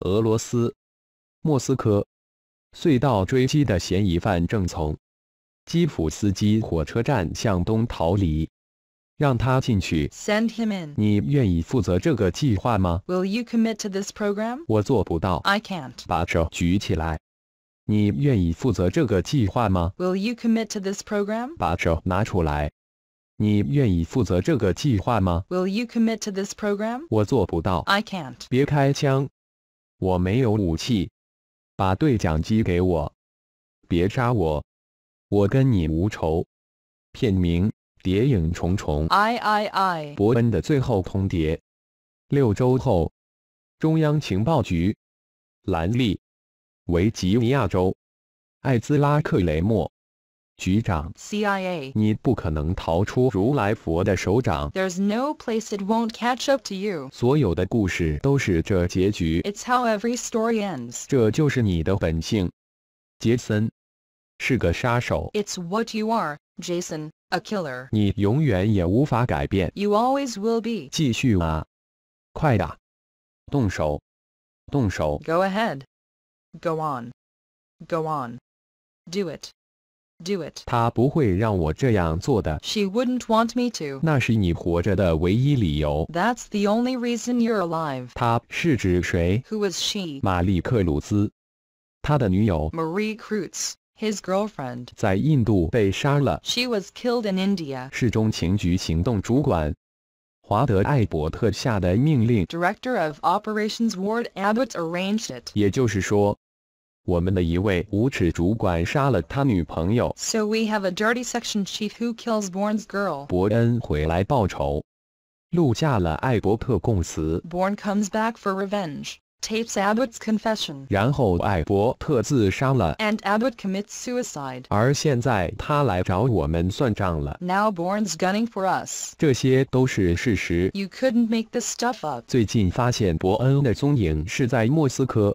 俄罗斯，莫斯科，隧道追击的嫌疑犯正从基普斯基火车站向东逃离。让他进去。Send him in。你愿意负责这个计划吗？Will you commit to this program？我做不到。I can't。把手举起来。你愿意负责这个计划吗？Will you commit to this program？把手拿出来。你愿意负责这个计划吗？Will you commit to this program？我做不到。I can't。别开枪，我没有武器。把对讲机给我。别杀我，我跟你无仇。片名：谍影重重。I I I。伯恩的最后通牒。六周后，中央情报局。兰利。CIA, 维吉尼亚州，艾兹拉·克雷默。局长，CIA，你不可能逃出如来佛的手掌。There's no place it won't catch up to you。所有的故事都是这结局。It's how every story ends。这就是你的本性。杰森，是个杀手。It's what you are, Jason, a killer。你永远也无法改变。You always will be。继续啊，快呀，动手，动手。Go ahead。Go on. Go on. Do it. Do it. She would wouldn't want me to. That's the only reason you're alive. Who is she? 玛丽克鲁兹，他的女友 Marie Kreutz, his girlfriend, she was killed in India. Director of Operations Ward Abbott arranged it. 也就是说，so we have a dirty section chief who kills Bourne's girl. Born comes back for revenge. Tapes Abbott's confession. And Abbott commits suicide. Now Bourne's gunning for us. 这些都是事实。You couldn't make this stuff up. 最近发现伯恩的踪影是在莫斯科。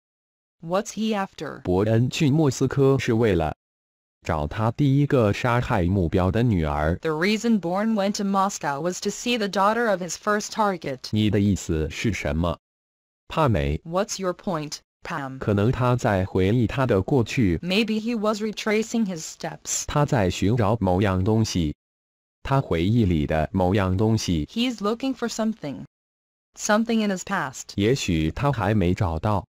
What's he after? 伯恩去莫斯科是为了找他第一个杀害目标的女儿。The reason Bourne went to Moscow was to see the daughter of his first target. 你的意思是什么，帕梅？What's your point, Pam? 可能他在回忆他的过去，Maybe he was retracing his steps. 他在寻找某样东西，他回忆里的某样东西，He's looking for something. Something in his past. 也许他还没找到。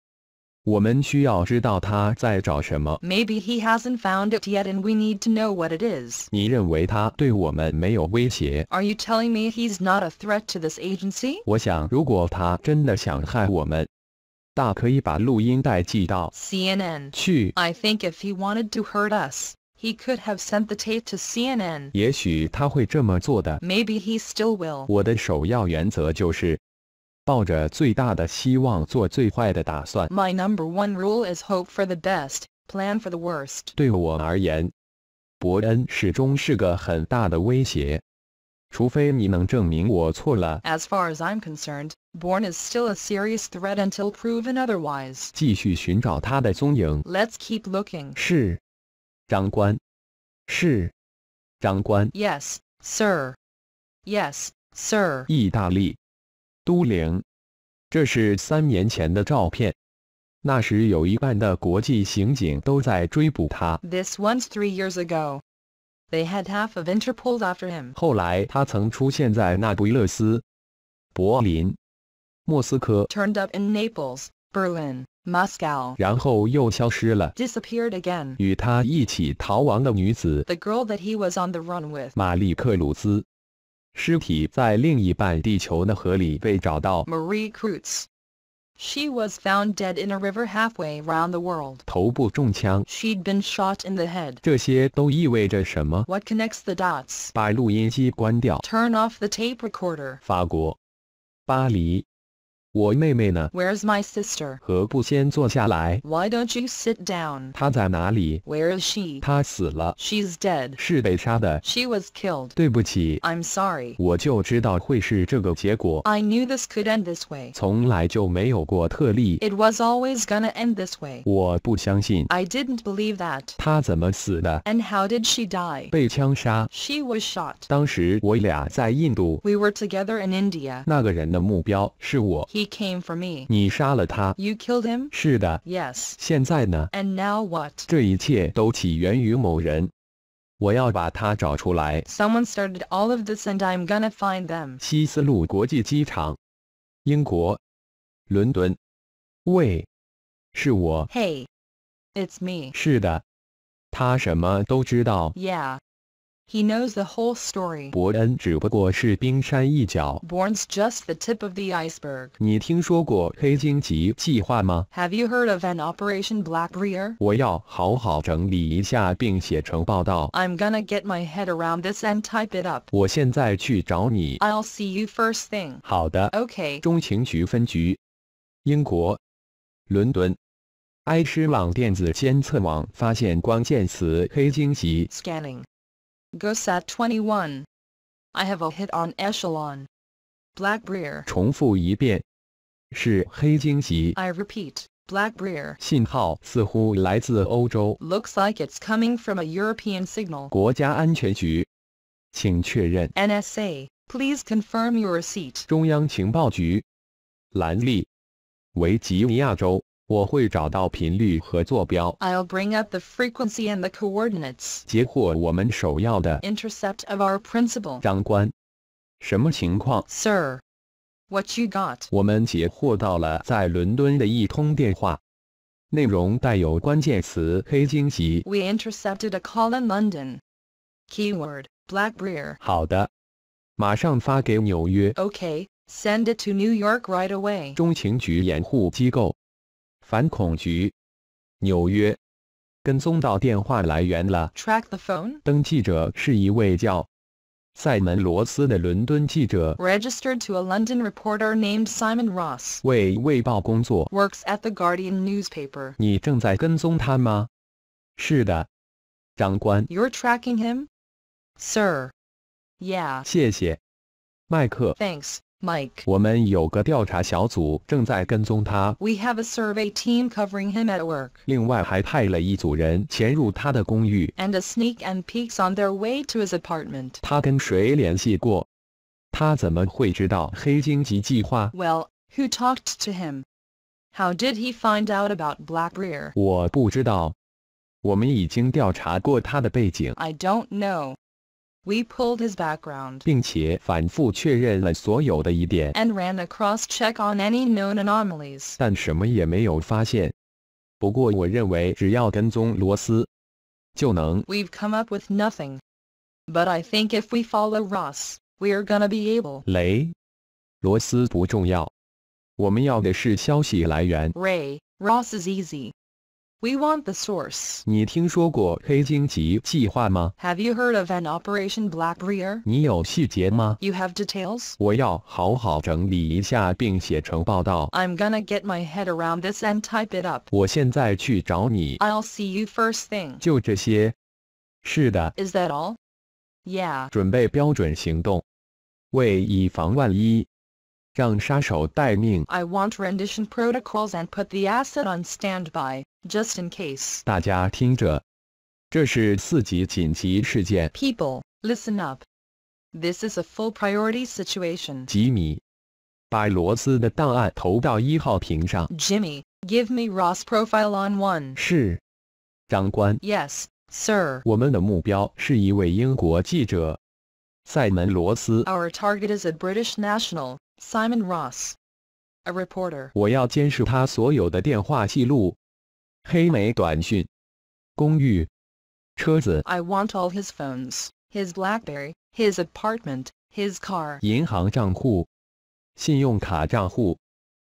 Maybe he hasn't found it yet, and we need to know what it Are you telling me he's not a threat to this agency? I CNN 去。I think if he wanted to hurt us, he could have sent the tape to CNN. Maybe he still will. 我的首要原则就是抱着最大的希望做最坏的打算。My number one rule is hope for the best, plan for the worst。对我而言，伯恩始终是个很大的威胁，除非你能证明我错了。As far as I'm concerned, Born is still a serious threat until proven otherwise. 继续寻找他的踪影。us keep looking. Yes, sir. Yes, sir. 意大利。都灵，这是三年前的照片。那时有一半的国际刑警都在追捕他。This o n c s three years ago. They had half of Interpol after him. 后来他曾出现在那不勒斯、柏林、莫斯科。Turned up in Naples, Berlin, Moscow. 然后又消失了。Disappeared again. 与他一起逃亡的女子，The girl that he was on the run with，玛丽克鲁兹。尸体在另一半地球的河里被找到。Marie Kreutz. She was found dead in a river halfway round the world. 头部中枪。She'd been shot in the head. 这些都意味着什么？What connects the dots? 把录音机关掉。Turn off the tape recorder. 法国，巴黎。where is my sister? Why do don't you sit down? Where is she? She's dead. She was killed. i am sorry. I knew this could end this way. It was always gonna end this way. I did didn't believe that。她怎么死的？And how did she die？被枪杀。She was shot。当时我俩在印度。We were together in India。那个人的目标是我。He he came for me. You killed him. 是的。Yes. And now what? 这一切都起源于某人。我要把他找出来。Someone started all of this, and I'm gonna find them. Hey, it's me. 是的，他什么都知道。Yeah. He knows the whole story. Born's just the tip of the iceberg. Have you heard of an Operation Blackbriar? i am gonna get my head around this and type it up. i will see you first thing. Okay. Scanning. GOSAT 21. I have a hit on Echelon. Blackbriar. 重复一遍。是黑惊喜。I repeat, Blackbriar. Looks like it's coming from a European signal. 国家安全局，请确认。NSA, please confirm your receipt. 中央情报局，兰利，维吉尼亚州。i will bring up the frequency and the coordinates。截获我们首要的 intercept of our principal。长官，什么情况？Sir, what you got? We intercepted a call in London. Keyword Okay, send it to New York right away. 中情局掩护机构。反恐局，纽约。跟踪到电话来源了。Track the phone。登记者是一位叫塞门·罗斯的伦敦记者。Registered to a London reporter named Simon Ross。为《卫报》工作。Works at the Guardian newspaper。你正在跟踪他吗？是的，长官。You're tracking him, sir. Yeah. 谢谢，麦克。Thanks. Mike. we have a survey team covering him at work. And a sneak and peeks on their way to his apartment. Well, who talked to him? How did he find out about Blackbriar? 我不知道。我们已经调查过他的背景。I don't know. We pulled his background and ran a cross-check on any known anomalies 但什么也没有发现。不过我认为只要跟踪罗斯就能 We've come up with nothing. But I think if we follow Ross, we're gonna be able 雷罗斯不重要，我们要的是消息来源。Ray, Ross is easy. We want the source. Have you heard of an Operation You have details. i am gonna get my head around this and type it up. i will see you first Is that all？Yeah。准备标准行动，为以防万一。I want rendition protocols and put the asset on standby, just in case. People, listen up. This is a full priority situation. Jimmy, give me Ross profile on one. Yes, sir. Our target is a British national. Simon Ross, a reporter. 我要监视他所有的电话记录、黑莓短讯、公寓、车子。I want all his phones, his BlackBerry, his apartment, his car. 银行账户、信用卡账户、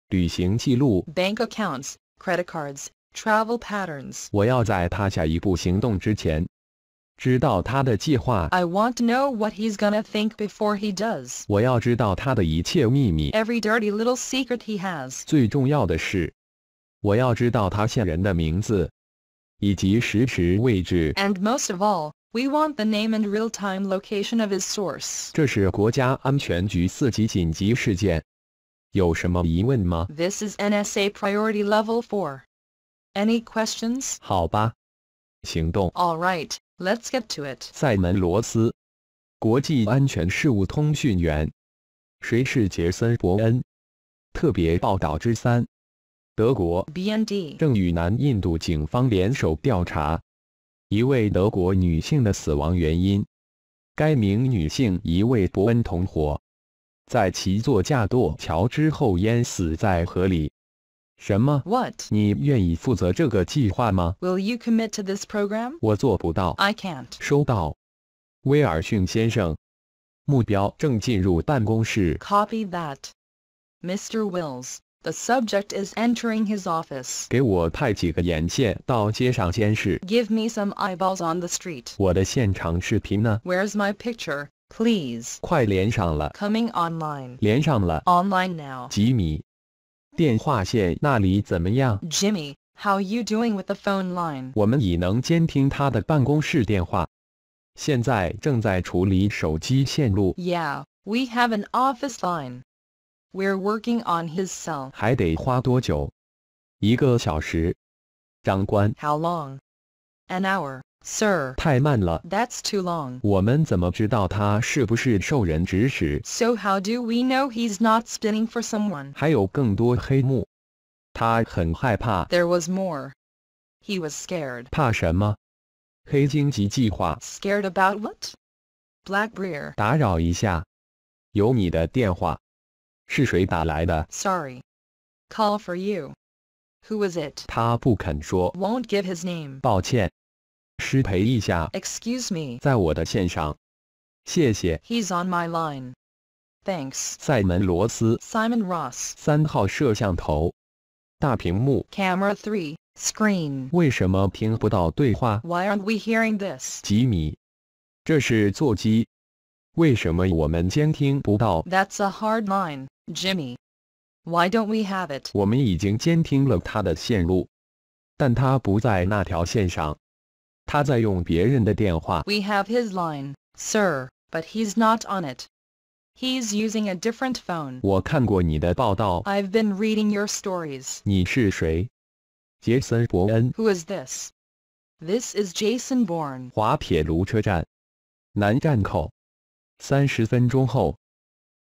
旅行记录。Bank accounts, credit cards, travel patterns. 我要在他下一步行动之前 I want to know what he's gonna think before he does. every dirty little secret he has. And most of all, we want the name and real-time location of his source. This is NSA Priority Level Four. Any questions? All right. Let's get to it. 塞门·罗斯，国际安全事务通讯员。谁是杰森·伯恩？特别报道之三。德国 BND 正与南印度警方联手调查一位德国女性的死亡原因。该名女性一位伯恩同伙，在其座驾舵桥之后淹死在河里。What? Will you commit to this program? I can not Copy that, Mr. Wills. The subject is entering his office. Give me some eyeballs on the street. Where's my picture, please? 快连上了。Coming online. 连上了。Online now. 吉米。电话线那里怎么样？Jimmy, how you doing with the phone line? 我们已能监听他的办公室电话，现在正在处理手机线路。Yeah, we have an office line. We're working on his cell. How long? An hour. Sir, 太慢了。That's too long. So how do we know he's not spinning for someone? 还有更多黑幕。他很害怕。There was more. He was scared. 怕什么？黑荆棘计划。Scared about what? Blackbriar. Sorry, Call for you. Who was it? 他不肯说。Won't give his name. 抱歉。失陪一下。Excuse me. on my line. Ross. ross 三号摄像头大屏幕 camera Ross。三号摄像头。大屏幕。Camera Why screen。为什么听不到对话？Why aren't we hearing this？吉米，这是座机。为什么我们监听不到？That's a hard line, Jimmy. Why don't we have it？我们已经监听了他的线路，但他不在那条线上。we have his line, sir, but he's not on it. He's using a different phone. i have been reading your stories. Who is this? This is Jason Bourne. 滑铁卢车站，南站口。三十分钟后，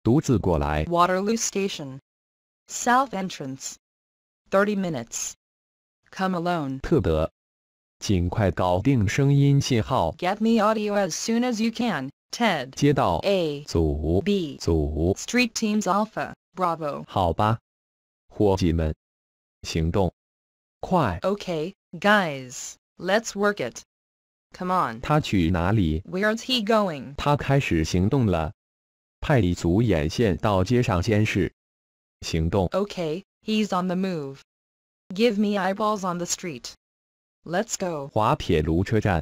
独自过来。Waterloo Station, South Entrance. Thirty minutes. Come alone. 特德。尽快搞定声音信号。Get me audio as soon as you can. Ted 接到 A 组 B 组 Street Teams Alpha Bravo。好吧，伙计们，行动，快！Okay, guys, let's work it. Come on.？Where's he going? 他开始行动了。派一组眼线到街上监视。行动。Okay, he's on the move. Give me eyeballs on the street. Let's go. Subject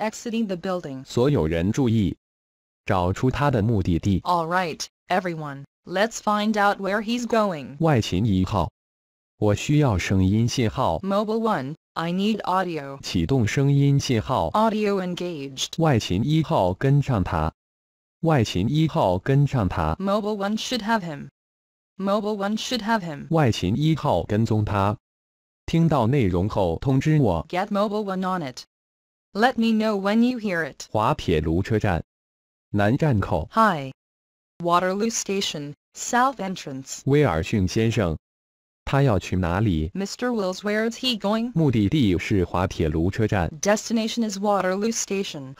exiting the building. All right, everyone. Let's find out where he's going. Mobile one. I need audio. 启动声音信号。Audio engaged. 外勤一号跟上他。外勤一号跟上他。Mobile one should have him. Mobile one should have him. 外勤一号跟踪他。听到内容后通知我。Get mobile one on it. Let me know when you hear it. 滑铁卢车站，南站口。Hi. Waterloo Station, South Entrance.？Mr. Wills, where's he going? Destination is Waterloo Station.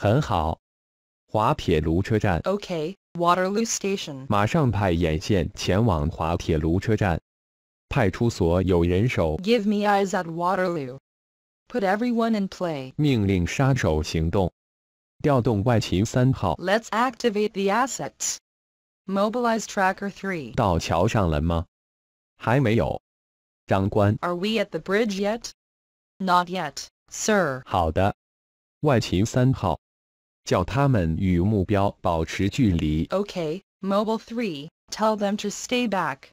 Okay, Waterloo Station. 马上派眼线前往滑铁卢车站。Give me eyes at Waterloo. Put everyone in play. 命令杀手行动，调动外勤三号。Let's activate the assets. Mobilize Tracker Three. 到桥上了吗？还没有，长官。Are we at the bridge yet? Not yet, sir. 好的，外勤三号，叫他们与目标保持距离。Okay, Mobile Three. Tell them to stay back.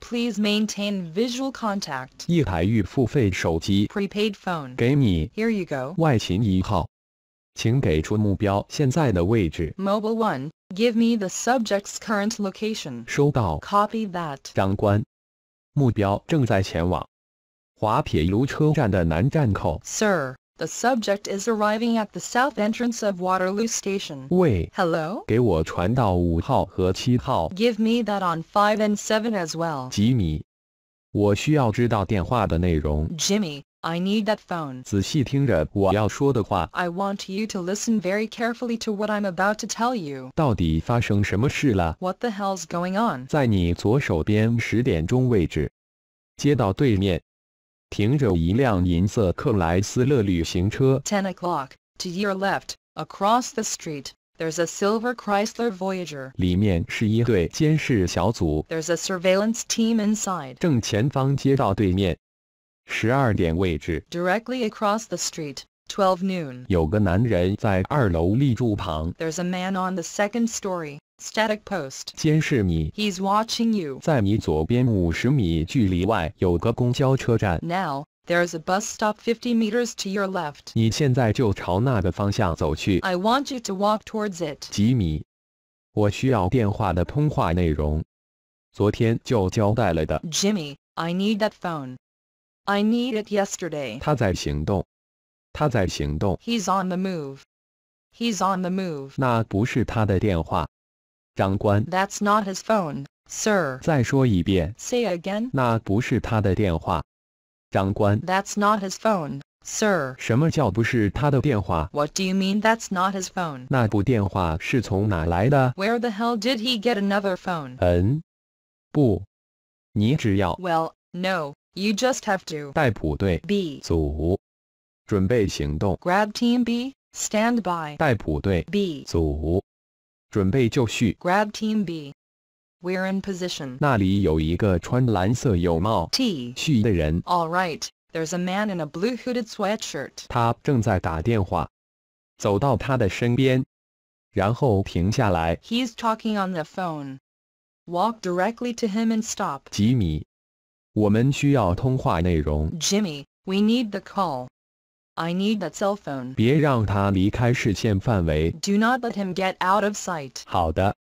Please maintain visual Prepaid contact。易海玉付费手机，prepaid Here you Mobile one, give me the subject's current location. Copy that. Sir. The subject is arriving at the south entrance of Waterloo Station. Wait. Hello? Give me that on 5 and 7 as well. Jimmy, I need that phone. I want you to listen very carefully to what I'm about to tell you. What the hell's going on? 在你左手边十点钟位置，街道对面停着一辆银色克莱斯勒旅行车。Ten o'clock to your left across the street. There's a silver Chrysler Voyager. 里面是一队监视小组。There's a surveillance team inside. 正前方街道对面，十二点位置。Directly across the street. 12 noon. 有个男人在二楼立柱旁。There's a man on the second story. Static post. He's watching you. 在你左边五十米距离外有个公交车站。Now. There's a bus stop 50 meters to your left. I want you to walk towards it. Jimmy, I need that phone. I need it yesterday. 他在行动，他在行动，He's on the move. He's on the move. 那不是他的电话，长官，That's not his phone, sir. sir。再说一遍，Say again。那不是他的电话，长官。That's not his phone, sir. 什么叫不是他的电话? What do you mean that's not his phone? 那部电话是从哪来的? Where the hell did he get another phone? phone？嗯，不，你只要。Well, no, you just have to. B 组，准备行动。Grab Team B, stand by. B 组。准备就绪. Grab Team B. We're in position. 那里有一个穿蓝色有帽 T All right, there's a man in a blue hooded sweatshirt. He's talking on the phone. Walk directly to him and stop. 我们需要通话内容. Jimmy, we need the call. I need that cell phone. 别让他离开视线范围。Do not let him get out of sight. 好的。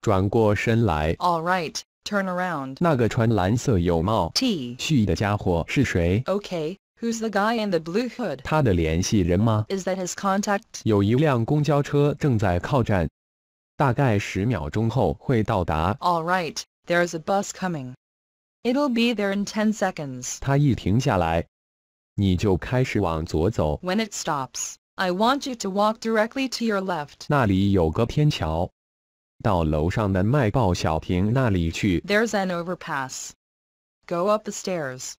转过身来。All right. Turn around. 那个穿蓝色泳帽 T Okay, Who's the guy in the blue hood? Is that his contact? All right, There's a bus coming. It'll be there in ten seconds. 他一停下来，when it stops, I want you to walk directly to your left. There's an overpass. Go up the stairs.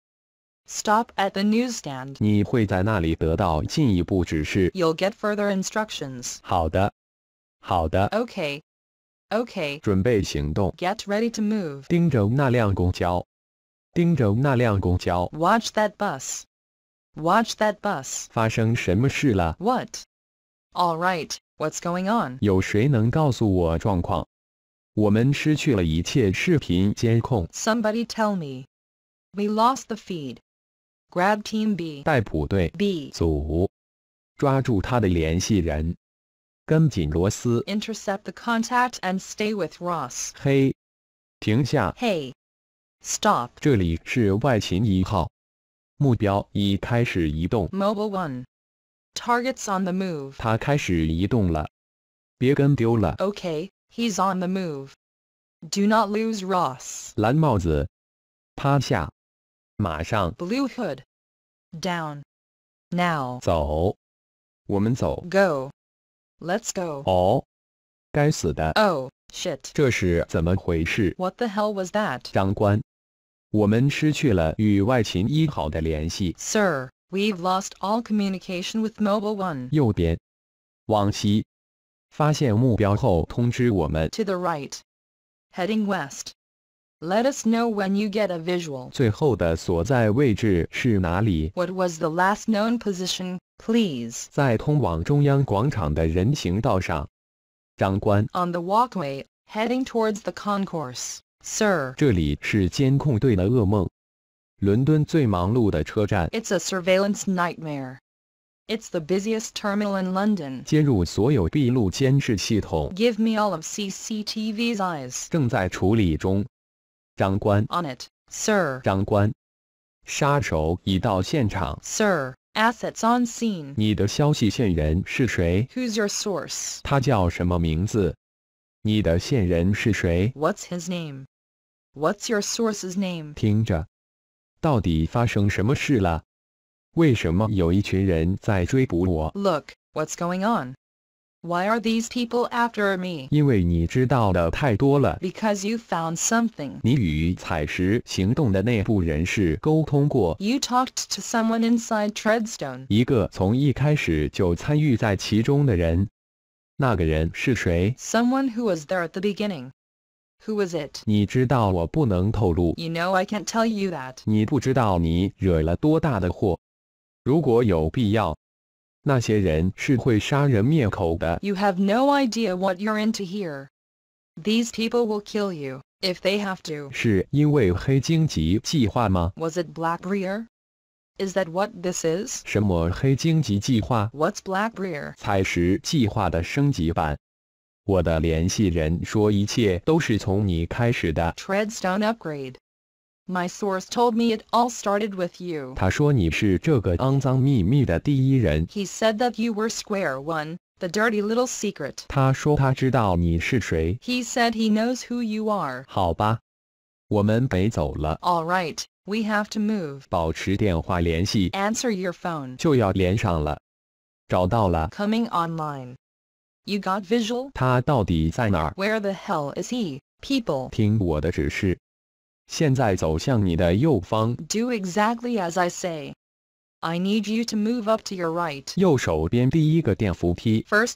Stop at the newsstand. you will get further instructions. 好的，好的。Okay. Okay. OK. Get ready to move. Watch that bus. Watch that bus. What? All right. What's going on? Somebody tell me. We lost the feed. Grab Team B. 逮捕队 B Intercept the contact and stay with Ross. Hey. Stop. 这里是外勤一号。目标已开始移动。Mobile one, targets on the move. 他开始移动了，别跟丢了。Okay, he's on the move. Do not lose Ross. 蓝帽子，趴下，马上。Blue hood, down, now. 走，我们走。Go, let's go. Oh shit. What the hell was that? 长官。Sir, we we've lost all communication with Mobile One. To the right, heading west. Let us know when you get a visual. What was the last known position, please? On the walkway, heading towards the concourse. Sir，这里是监控队的噩梦，伦敦最忙碌的车站。It's a surveillance nightmare. It's the busiest terminal in London. 接入所有闭路监视系统。Give me all of CCTV's eyes. 正在处理中，长官。On it, sir. 长官，杀手已到现场。Sir, assets on scene. 你的消息线人是谁？Who's your source? 他叫什么名字？你的线人是谁？What's his name? What's your source's name? Look, what's going on? Why are these people after me? Because you found something. You talked to someone inside Treadstone. Someone who was there at the beginning. Who was it? You know I can't tell you that. you have no idea what you're into here. These people will kill you if they have to. 是因为黑荆棘计划吗？Was it Blackbriar? Is that what this is? 什么黑荆棘计划？What's Blackbriar? 采石计划的升级版。我的联系人说一切都是从你开始的。Treadstone upgrade. My source told me it all started with you. 他说你是这个肮脏秘密的第一人。He said that you were square one, the dirty little secret. 他说他知道你是谁。He said he knows who you are. 好吧，我们得走了。All right, we have to move. 保持电话联系。Answer your phone. 就要连上了，找到了。Coming online. You got visual? Where the hell is he? people? People，听我的指示，现在走向你的右方。Do exactly as I say. I need you to move up to your right. First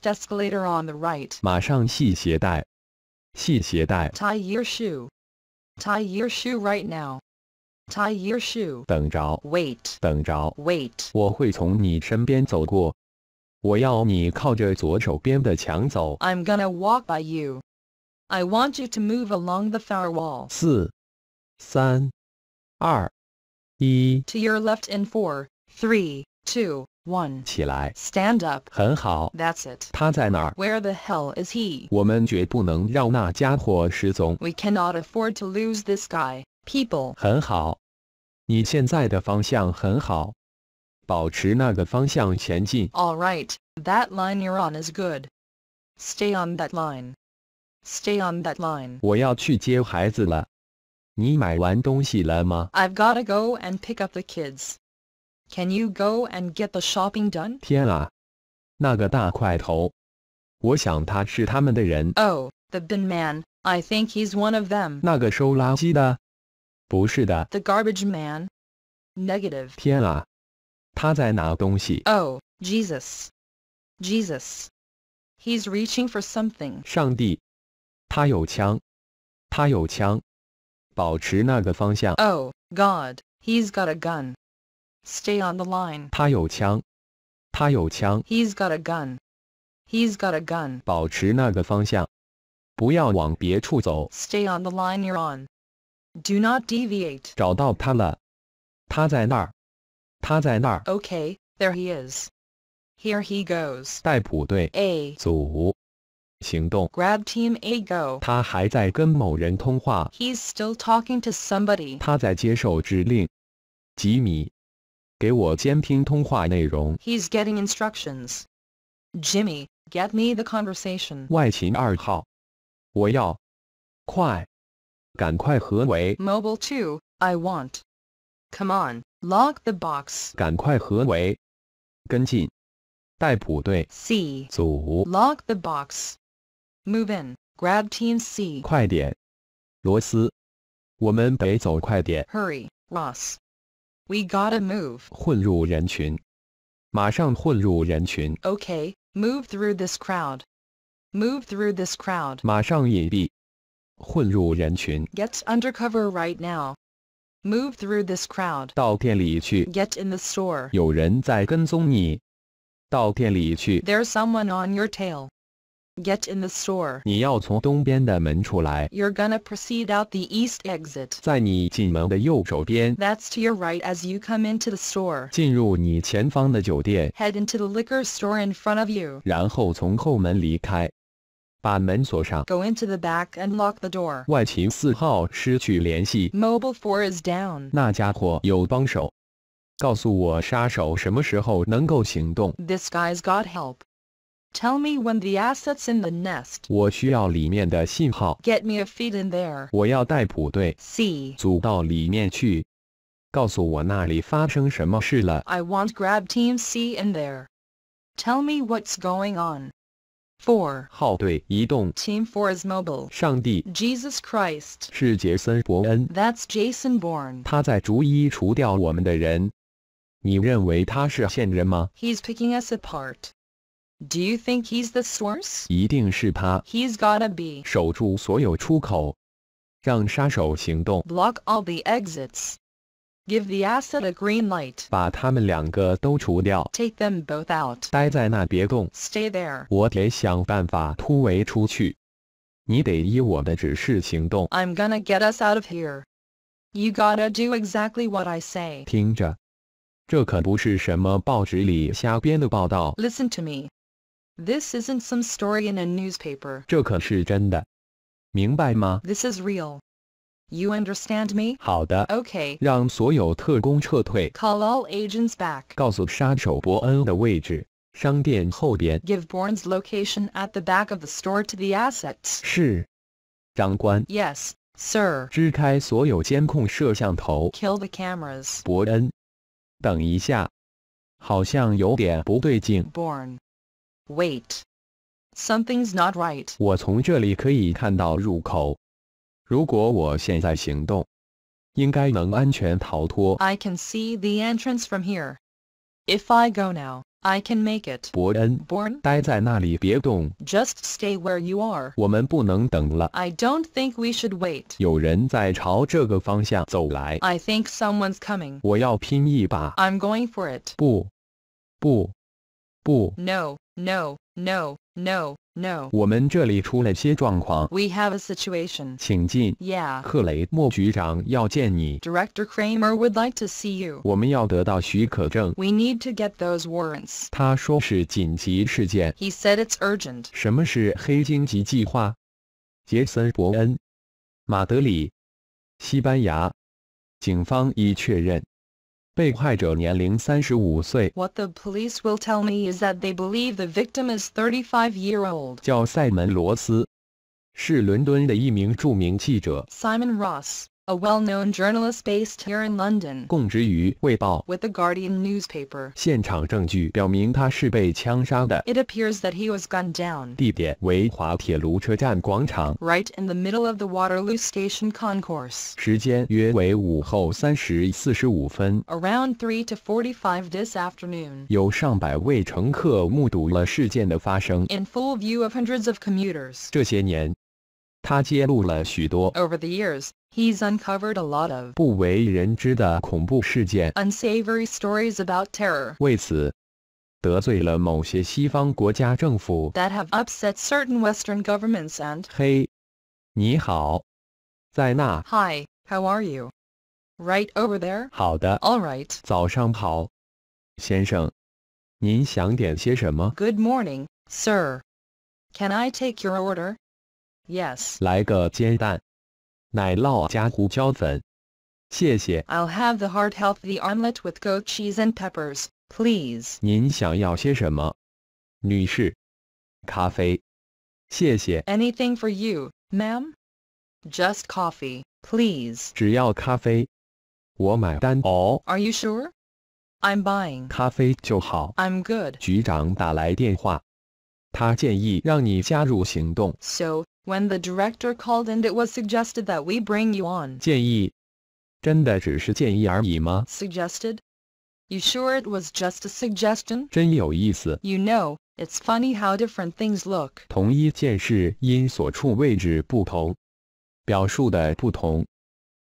escalator on the right. 马上系鞋带，系鞋带。Tie your shoe. Tie your shoe right now. Tie your shoe. 等着。Wait. 等着。Wait. 我会从你身边走过。i am gonna walk by you. I want you to move along the far wall. To your left in four, three, Stand up. That's it. Where the hell is he? We cannot afford to lose this guy. People. 很好。你现在的方向很好。保持那个方向前进。All right, that line you're on is good. Stay on that line. Stay on that line. 我要去接孩子了。你买完东西了吗 have gotta go and pick up the kids. Can you go and get the shopping done? 天啊，那个大块头！我想他是他们的人。Oh, the bin man. I think he's one of them. 那个收垃圾的？不是的。The garbage man. Negative. 天啊！Oh Jesus. Jesus. He's reaching for something. 上帝，他有枪，他有枪，保持那个方向。Oh, God. He's got a gun. Stay on the line. 他有枪，他有枪。He's got a gun. He's got a gun. 保持那个方向，不要往别处走。Stay on the line you're on. Do not deviate. 找到他了，他在那儿。他在那儿。Okay, there he is. Here he goes. 逮捕队 A 组行动。Grab Team A go. 他还在跟某人通话。He's still talking to somebody. 他在接受指令。吉米，给我监听通话内容。He's getting instructions. Jimmy, get me the conversation. 外勤二号，我要，快，赶快合围。Mobile two, I want. Come on. Lock the box. 赶快合围，跟进，带部队。C. 组。Lock the box. Move in. Grab Team C. 快点，罗斯，我们得走快点。Hurry, Ross. We gotta move. 混入人群，马上混入人群。Okay, move through this crowd. Move through this crowd. 马上隐蔽，混入人群。Get undercover right now. Move through this crowd. Get in the store. There's someone on your tail. Get in the store. you are gonna proceed out the east exit. That's to your right as you come into the store. Head into the liquor store in front of you. 然后从后门离开。Go into the back and lock the door. Mobile four is down. down。那家伙有帮手，告诉我杀手什么时候能够行动。This guy's got help. Tell me when the assets in the nest. 我需要里面的信号。Get me a feed in there. 我要带捕队 C 组到里面去，告诉我那里发生什么事了。I want grab team C in there. Tell me what's going on. 4. 号对移动 Team 4 is mobile. 上帝 Jesus Christ 是杰森·伯恩 That's Jason Bourne. 他在逐一除掉我们的人。你认为他是线人吗 He's picking us apart. Do you think he's the source? 一定是他 He's gotta be. 守住所有出口，让杀手行动 Block all the exits. Give the asset a green light. Take them both out. Stay there. i am gonna get us out of here. You gotta do exactly what I say. Listen to me. This isn't some story in a newspaper. This is real. You understand me? 好的。Okay. Call all agents back. Give Bourne's location at the back of the store to the assets. Yes, sir. Kill the cameras. Bourne，Wait. Something's not right. 我从这里可以看到入口。如果我现在行动，应该能安全逃脱。I can see the entrance from here. If I go now, I can make it. Just stay where you are. 我们不能等了。I don't think we should wait. 有人在朝这个方向走来。I think someone's coming. 我要拼一把。I'm going for it. 不，不，不。No, no, no, no. No. we have a situation. Yeah, 请进。Yeah. Director Kramer would like to see you. We need to get those warrants. He said it's urgent. 什么是黑荆棘计划？杰森·伯恩，马德里，西班牙。警方已确认 what the police will tell me is that they believe the victim is 35-year-old。叫塞门·罗斯，是伦敦的一名著名记者。Simon Ross a well-known journalist based here in London. with the Guardian newspaper. It appears that he was gunned down. Right in the middle of the Waterloo Station concourse. Around three to forty-five this afternoon. In full view of hundreds of commuters. over the years He's uncovered a lot of 不为人知的恐怖事件 unsavory stories about terror. that have upset certain Western governments and 嘿，你好，在那 Hi, how are you? Right over there? 好的 All Good morning, sir. Can I take your order? Yes. 来个煎蛋。奶酪加胡椒粉。谢谢。I'll have the heart healthy omelet with goat cheese and peppers, please. 您想要些什么，女士？咖啡。谢谢。Anything for you, ma'am? Just coffee, please. Are you sure? I'm buying. 咖啡就好。I'm good. 局长打来电话，他建议让你加入行动。So when the director called and it was suggested that we bring you on. Suggested? You sure it was just a suggestion? 真有意思。You know, it's funny how different things look. 同一件事因所处位置不同，表述的不同，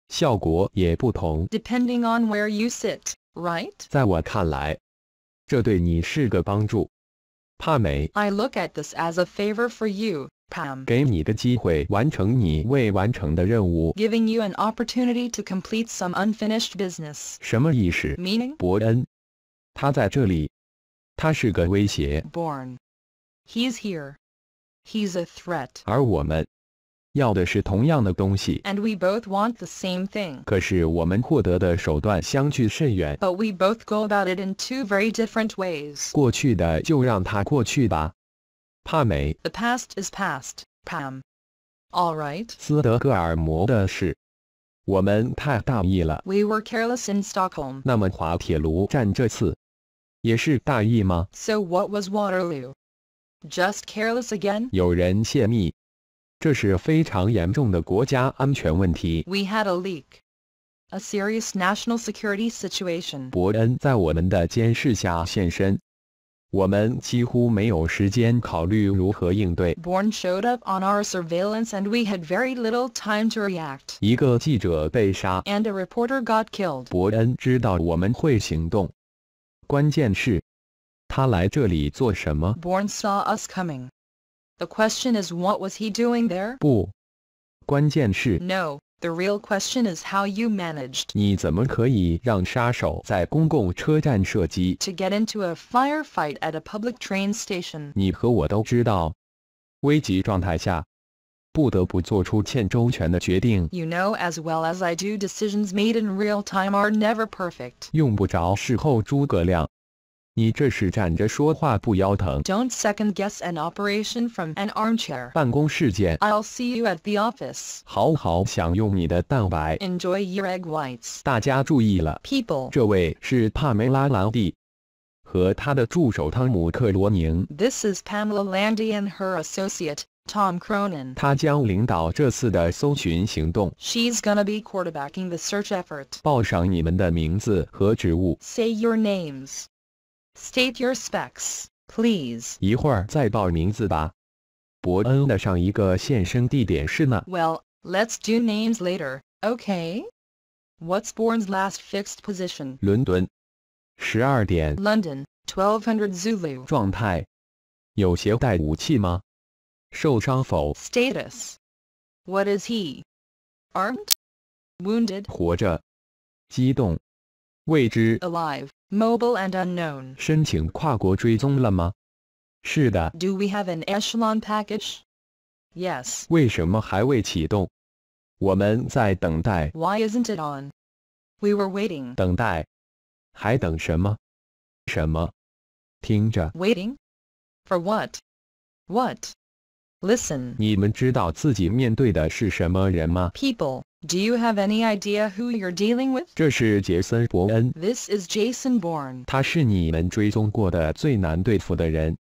效果也不同。Depending on where you sit, right? I look at this as a favor for you. Pam. you an opportunity to complete some unfinished business. 什么意思？Meaning. Born. He's here. He's a threat. And we both want the same thing. But we both go about it in two very different ways. 过去的就让它过去吧。the past is past, Pam. All right. 斯德哥尔摩的事，我们太大意了。We were careless in Stockholm. So what was Waterloo? Just careless again? 有人泄密，这是非常严重的国家安全问题。We had a leak. A serious national security situation. 伯恩在我们的监视下现身。Born showed up on our surveillance and we had very little time to react. And a reporter got killed. Born saw us coming. The question is what was he doing there? no. The real question is how you managed. To get into a firefight at a public train station. 你和我都知道，危急状态下，不得不做出欠周全的决定。You know as well as I do, decisions made in real time are never perfect. 用不着事后诸葛亮。do not second guess an operation from an armchair. i will see you at the Enjoy your egg whites。大家注意了，People，这位是帕梅拉·兰蒂。和他的助手汤姆·克罗宁。This is Pamela Landy and her associate Tom Cronin。他将领导这次的搜寻行动。She's gonna be quarterbacking the search effort。报上你们的名字和职务。Say your names。State your specs, please. Well, let let's do names later, okay? What's Bourne's last fixed position? London. twelve hundred Zulu. Status. What is he? Armed? Wounded? Alive. Mobile and unknown. 申请跨国追踪了吗？是的。Do we have an echelon package? Yes. 为什么还未启动？我们在等待。Why isn't it on? We were waiting. 等待，还等什么？什么？听着。Waiting? For what? What? Listen. People, Do you have any idea who you're dealing with? 这是杰森·伯恩。This is Jason Bourne. 他是你们追踪过的最难对付的人，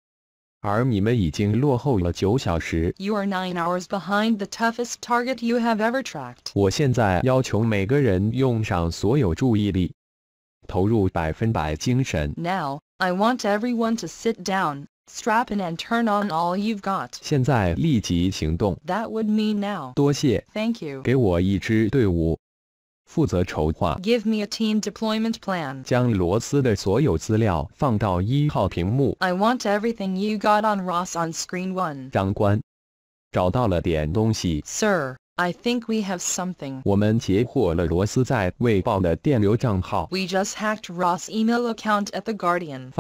而你们已经落后了九小时。You are nine hours behind the toughest target you have ever tracked. 我现在要求每个人用上所有注意力，投入百分百精神。Now, I want everyone to sit down Strap in and turn on all you've got. That would mean now. Thank you. Give me a team deployment plan. I want everything you got on Ross on screen one. Sir. I think we have something. We just hacked Ross' email account at the Guardian.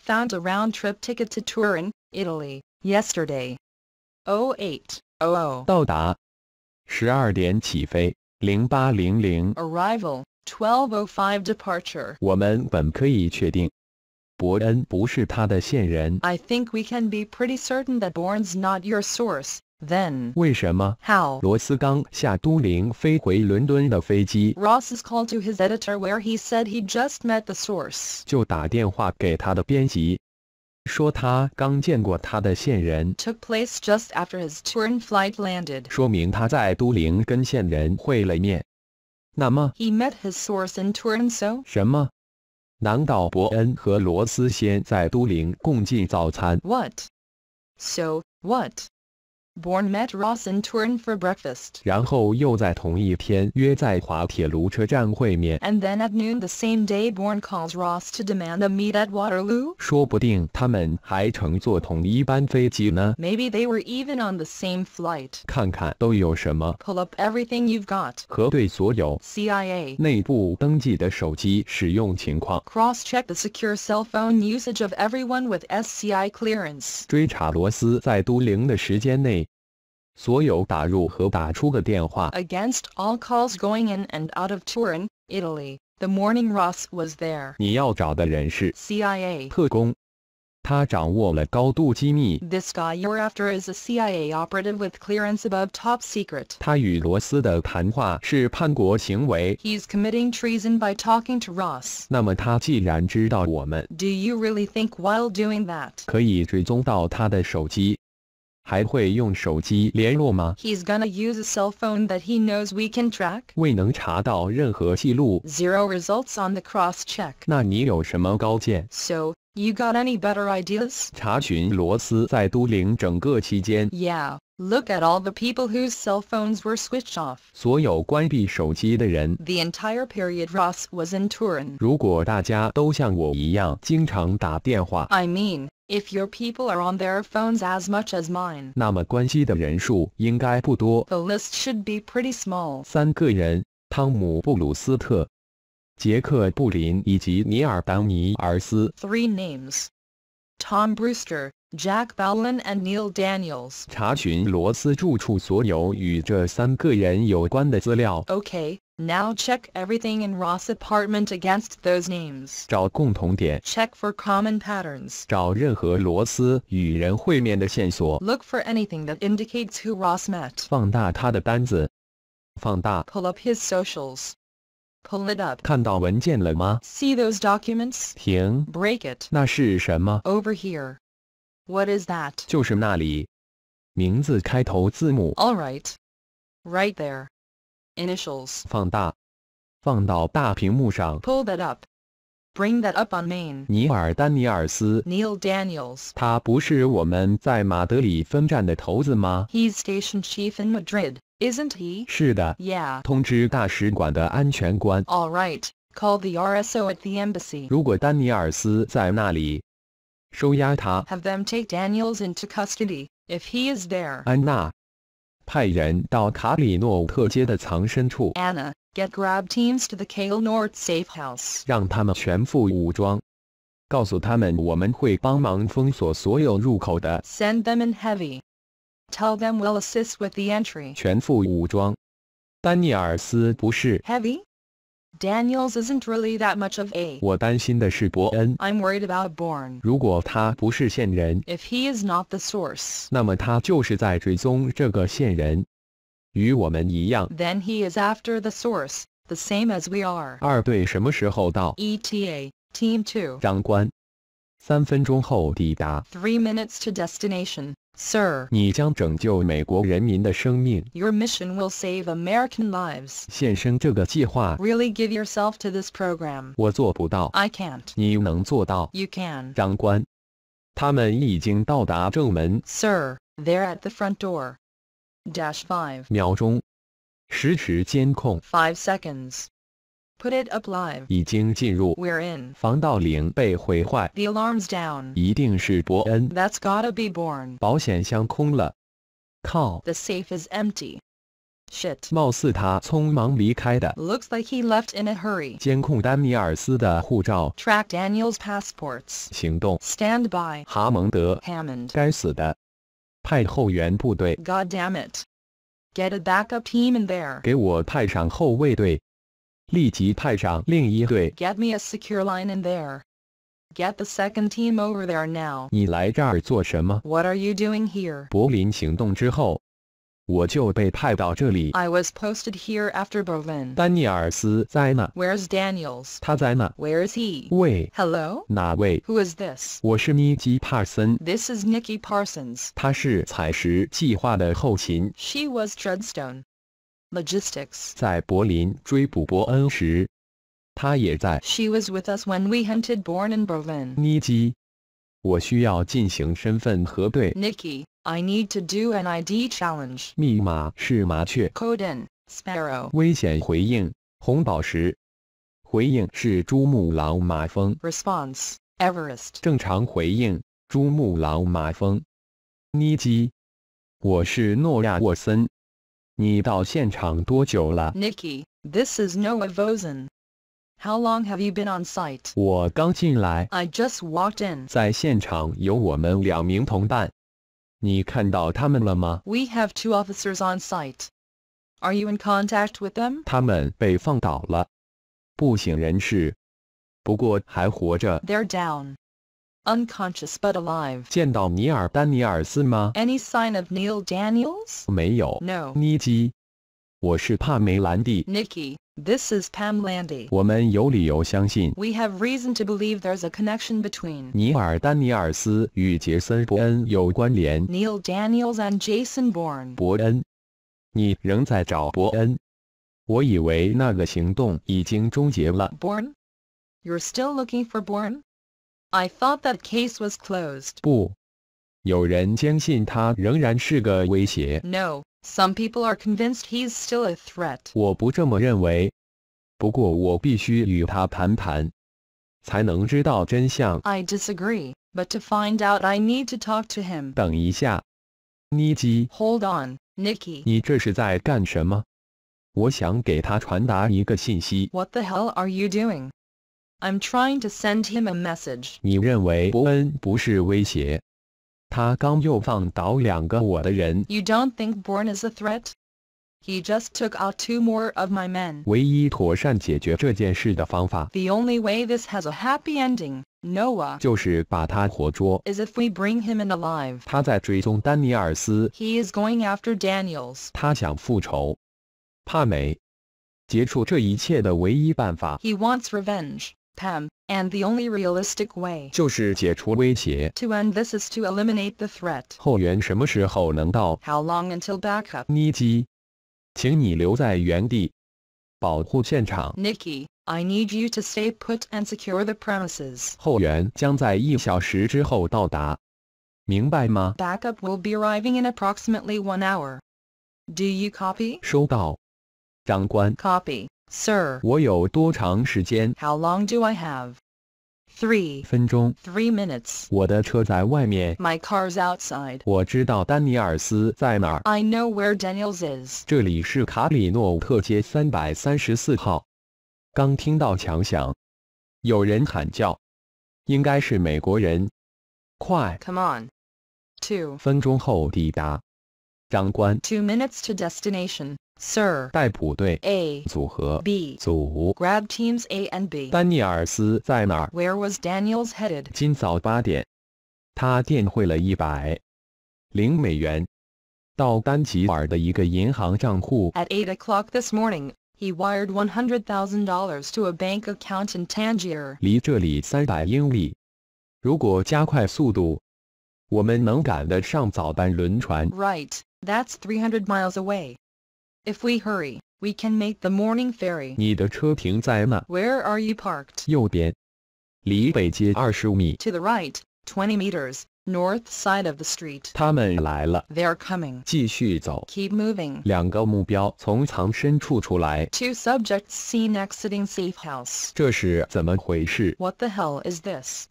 Found a round-trip ticket to Turin, Italy, yesterday. 08:00. 到达。十二点起飞。零八零零。Arrival. 12:05 departure. 我们本可以确定。I think we can be pretty certain that Bourne's not your source. Then Ross is called to his editor where he said he just met the source. took place just after his Turin flight landed. he met his source in Turin, so 什么？难道伯恩和罗斯先在都灵共进早餐？What? So what? Born met Ross in Turin for breakfast. 然后又在同一天约在华铁卢车站会面。And then at noon the same day Born calls Ross to demand a meet at Waterloo. Maybe they were even on the same flight. Pull up everything you've got. 核对所有 CIA cross check the secure cell phone usage of everyone with SCI clearance. 追查罗斯在都灵的时间内。所有打入和打出的电话。Against all calls going in and out of Turin, Italy, the morning Ross was there. 你要找的人是 CIA 特工，他掌握了高度机密。This guy you're after is a CIA operative with clearance above top secret. 他与罗斯的谈话是叛国行为。He's committing treason by talking to Ross.，Do you really think while doing that, 可以追踪到他的手机。He's going gonna use a cell phone that he knows we can Zero results on the cross check。那你有什么高见？So you got any better Yeah. Look at all the people whose cell phones were switched off. 所有关闭手机的人。The entire period Ross was in Turin. 如果大家都像我一样经常打电话。I mean, if your people are on their phones as much as mine. 那么关机的人数应该不多。The list should be pretty small. 三个人：汤姆·布鲁斯特、杰克·布林以及尼尔·丹尼尔斯。Three names. Tom Brewster, Jack Bowlen and Neil Daniels. Okay. now check everything in Ross' apartment against those names. Check for common patterns. Look for anything that indicates who Ross met. Pull up his socials. Pull it up. 看到文件了吗? See those documents? Break it. 那是什么? Over here. What is that? 就是那里。名字开头字母。All right. Right there. Initials. 放大。放到大屏幕上。Pull that up. Bring that up on main. 尼尔·丹尼尔斯。Neil Daniels. 他不是我们在马德里分站的头子吗？He's station chief in Madrid, isn't he? 是的。Yeah. 通知大使馆的安全官。All right. Call the RSO at the embassy. 如果丹尼尔斯在那里，Yata. Have them take Daniels into custody, if he is there. Anna, get grab teams to the Kale North safe house. 让他们全副武装。告诉他们我们会帮忙封锁所有入口的 Send them in heavy. Tell them we'll assist with the entry. 全副武装。丹尼尔斯不是 Heavy? Daniels isn't really that much of a 我担心的是伯恩 I'm worried about Bourne 如果他不是线人 If he is not the source Then he is after the source the same as we are 二队什么时候到 ETA Team 2长官三分钟后抵达 Three minutes to destination Sir, your mission will save American lives. Really give yourself to this program. I can. not You can Sir, they are at the front door. Dash five. 秒钟，实时监控。Five seconds. Put it up live. we are in. The alarm's down. that has gotta be Born. The safe is empty. Shit. Looks like he left in a hurry. Track Daniel's passports. 行动。Stand by. 哈蒙德。Hammond. 该死的。派后援部队。God damn it. Get a backup team in there. 给我派上后卫队。立即派上另一队。Get me a secure line in there. Get the second team over there now. What are you doing here? 柏林行动之后，我就被派到这里。I was posted here after Berlin. Where Daniels?？Where's he?？Who is this? 我是尼基·帕森。This is Nikki Parsons. 她是采石计划的后勤。She was Dreadstone. Logistics. she was with us when we hunted Born in Berlin. Nikki, I need to do an ID challenge. 密码是麻雀。Coden, Sparrow. Response, Everest. 正常回应，珠穆朗玛峰。妮基，我是诺亚沃森。Nikki, this is Noah Vosen. How long have you been on site? I just walked in. 在现场有我们两名同伴。你看到他们了吗？We have two officers on site. Are you in contact with them? 他们被放倒了，不省人事，不过还活着。They're down unconscious but alive. Any sign of Neil Daniels? No. Nikki, this is Pam Landy. We have reason to believe there's a connection between Neil Daniels and Jason Bourne. 伯恩，你仍在找伯恩？我以为那个行动已经终结了。Bourne, you're still looking for Bourne? I thought that case was closed. No, some people are convinced he's still a threat. 我不这么认为，不过我必须与他谈谈，才能知道真相。I disagree, but to find out I need to talk to him. 等一下，妮基。Hold on, Nicky. 你这是在干什么？我想给他传达一个信息。What the hell are you doing? I'm trying to send him a message. You do don't think Bourne is a threat? He just took out two more of my men. The only way this has a happy ending, Noah, is if we bring him in alive. He is going after Daniels. He wants revenge and the only realistic way to end this is to eliminate the threat. 后援什么时候能到 How long until backup? Nikki, I need you to stay put and secure the premises. 后援将在一小时之后到达，明白吗 Backup will be arriving in approximately one hour. Do you copy? 收到，长官。Copy. Sir. 我有多长时间? How long do I have? Three 分钟. Three minutes. 我的车在外面. My car's outside. 我知道丹尼尔斯在哪儿. I know where Daniels is. Come on. Two 分钟后抵达。长官。Two minutes to destination, sir. 带普队 A 组合 B 组 grab teams A and B。丹尼尔斯在哪儿？Where was Daniels headed？今早八点，他电汇了一百零美元到丹吉尔的一个银行账户。At eight o'clock this morning. He wired $100,000 to a bank account in Tangier. 离这里三百英里。如果加快速度，我们能赶得上早班轮船。Right. That's 300 miles away. If we hurry, we can make the morning ferry. Where are you parked? 右边离北街 To the right, 20 meters, north side of the street. They are coming. Keep moving. Two subjects seen exiting safe house. What the hell is this?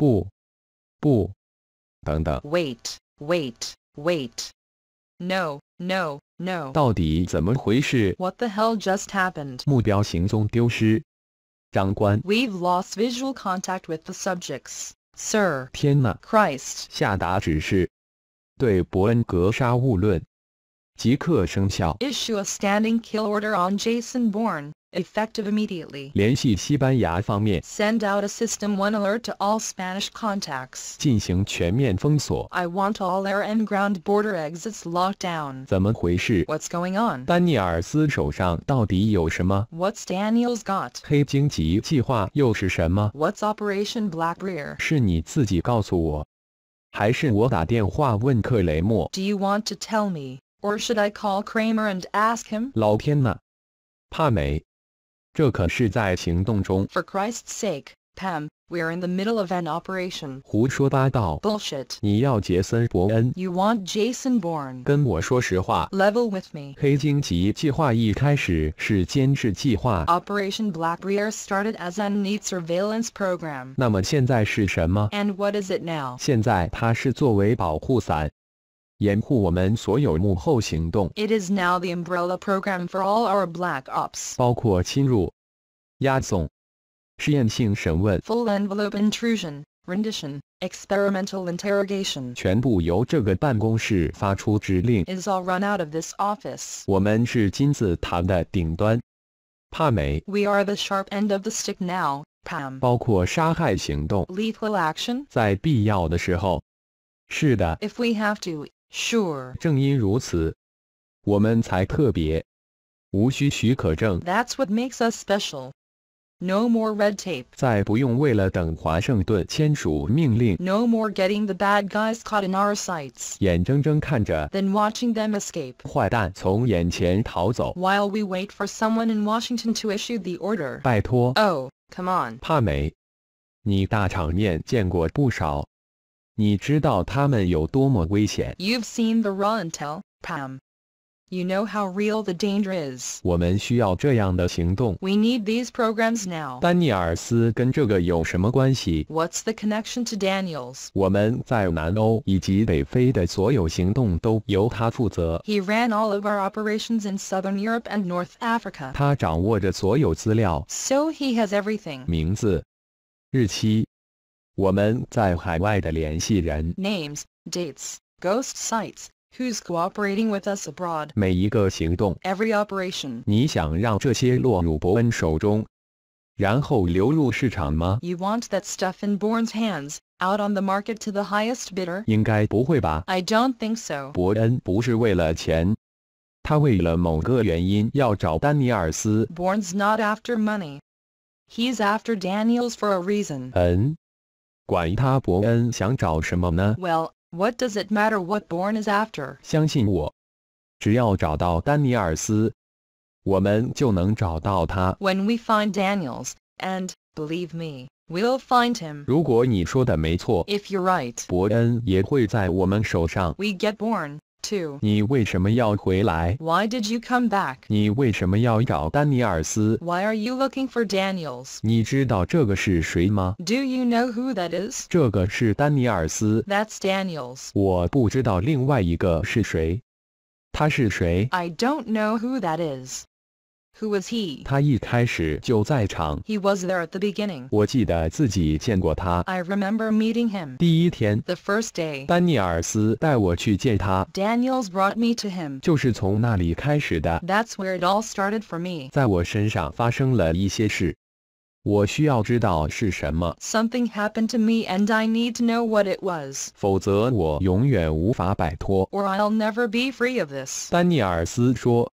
wait, wait, wait. No, no, no. What the hell just happened? 目标行踪丢失。长官，We've lost visual contact with the subjects, sir. 即刻生效。Issue a standing kill order on Jason Bourne, effective immediately. 联系西班牙方面。Send out a System 1 alert to all Spanish contacts. 进行全面封锁。I want all air and ground border exits locked down. What's going whats daniel Daniel's What's Operation Do you want to tell me? Or should I call Kramer and ask him? 老天呐，帕美，这可是在行动中。For Christ's sake, Pam, we're in the middle of an operation. 胡说八道。Bullshit. 你要杰森·伯恩。You want Jason Bourne. 跟我说实话。Level with me. 黑荆棘计划一开始是监视计划。Operation Blackbriar started as a neat surveillance program. And what is it now? 现在它是作为保护伞。掩护我们所有幕后行动。It is now the umbrella program for all our black ops，包括侵入、押送、试验性审问、full envelope intrusion, rendition, intrusion、rendition、experimental interrogation，全部由这个办公室发出指令。Is all run out of this office。我们是金字塔的顶端，帕美。We are the sharp end of the stick now, now。Pam，包括杀害行动、lethal action，在必要的时候。是的。If we have to, Sure. 正因如此，我们才特别，无需许可证。That's what makes us special. No more red tape. 再不用为了等华盛顿签署命令。No more getting the bad guys caught in our sights. 眼睁睁看着 Then watching them escape. 坏蛋从眼前逃走。While we wait for someone in Washington to issue the order. 拜托。Oh, come on. 帕美，你大场面见过不少。you have seen the raw intel, Pam. You know how real the danger is. We need these programs now. What's the connection to Daniels? He ran all of our operations in Southern Europe and North Africa. So he has everything. 名字、日期、我们在海外的联系人 names, dates, ghost sites, who's cooperating with us abroad 每一个行动 every operation 你想让这些落入伯恩手中，然后流入市场吗 You want that stuff in Bourne's hands, out on the market to the highest bidder I do don't think so. 伯恩不是为了钱，他为了某个原因要找丹尼尔斯。Bourne's not after money. He's after Daniels for a reason. 嗯，well, what does it matter what Bourne is after？相信我，只要找到丹尼尔斯，我们就能找到他。When we find Daniels, and believe me, we'll find If you you're right，伯恩也会在我们手上。We get Bourne。2. 你为什么要回来? Why did you come back? 你为什么要找丹尼尔斯? Why are you looking for Daniels? 你知道这个是谁吗? Do you know who that That's Daniels. 我不知道另外一个是谁。他是谁? I don't know who that is. Who was he? He was there at the beginning. I remember meeting him. The first day. Daniels brought me to him. That's where it all started for me. 在我身上发生了一些事。我需要知道是什么。Something happened to me, and I need to know what it was. Or i I'll never be free of this. 丹尼尔斯说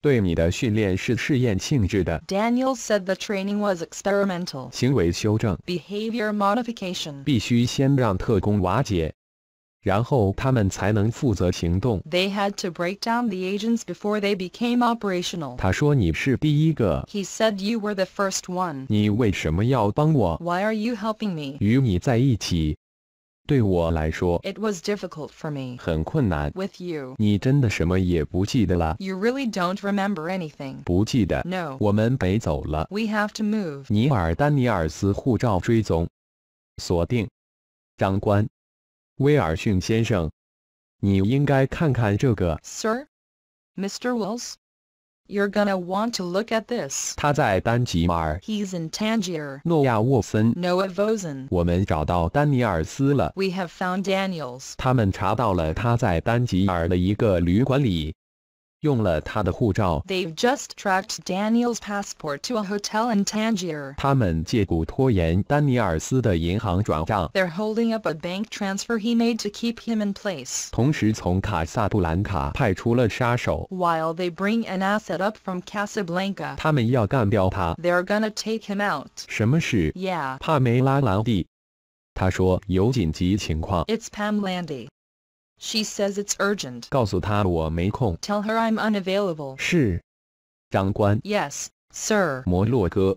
对你的训练是试验性质的。Daniel said the training was experimental. 行为修正 （behavior modification） 必须先让特工瓦解，然后他们才能负责行动。They had to break down the agents before they became operational. 他说你是第一个。He said you were the first one. Why are you helping me? 与你在一起。对我来说，It was difficult for me. 很困难。With you，你真的什么也不记得了？You really don't remember anything. 不记得。No，我们北走了。We have to move. 尼尔丹尼尔斯护照追踪，锁定，长官，威尔逊先生，你应该看看这个。Sir，Mr. Wells。you're gonna want to look at this. He's in Tangier. Noah Vosen. We have found Daniels. 他们查到了他在丹吉尔的一个旅馆里。they have just tracked Daniel's passport to a hotel in Tangier. they are holding up a bank transfer he made to keep him in place. While they bring an asset up from Casablanca. they are gonna take him out. 什么事？Yeah. 帕梅拉·兰蒂。他说有紧急情况。It's Pam Landy. She says it's urgent. Tell her I'm unavailable. Yes, sir. Sir,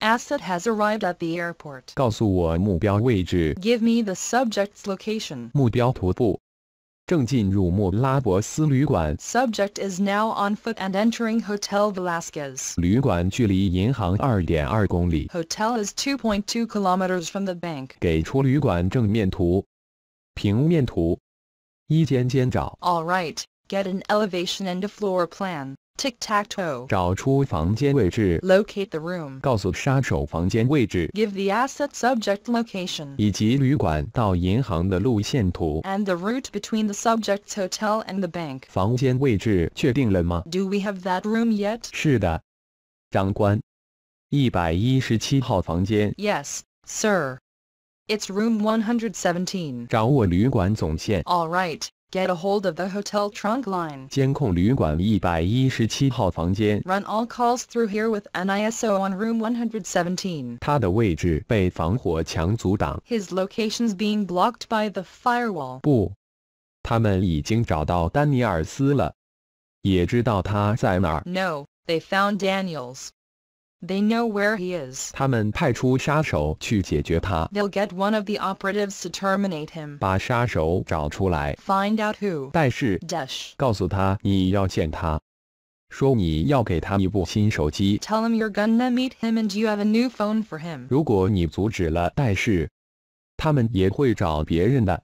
Assad has arrived at the airport. Give me the subject's location. 目标徒步。Subject is now on foot and entering Hotel Velasquez. Hotel is 2.2 kilometers from the bank. Alright, get an elevation and a floor plan. Tic-tac-toe. toe Locate the room. Give the asset subject location. And the route between the subject's hotel and the bank. Do we have that room yet? 是的，长官。一百一十七号房间。Yes, sir. It's room 117. 找我旅馆总线。All right. Get a hold of the hotel trunk line. Run all calls through here with an ISO on room 117. His location's being blocked by the firewall. 不，他们已经找到丹尼尔斯了，也知道他在哪儿。No, they found Daniels. They know where he is. they will get one of the operatives to terminate him. Find out who. 但是 Dash tell him you're gonna meet him and you have a new phone for him.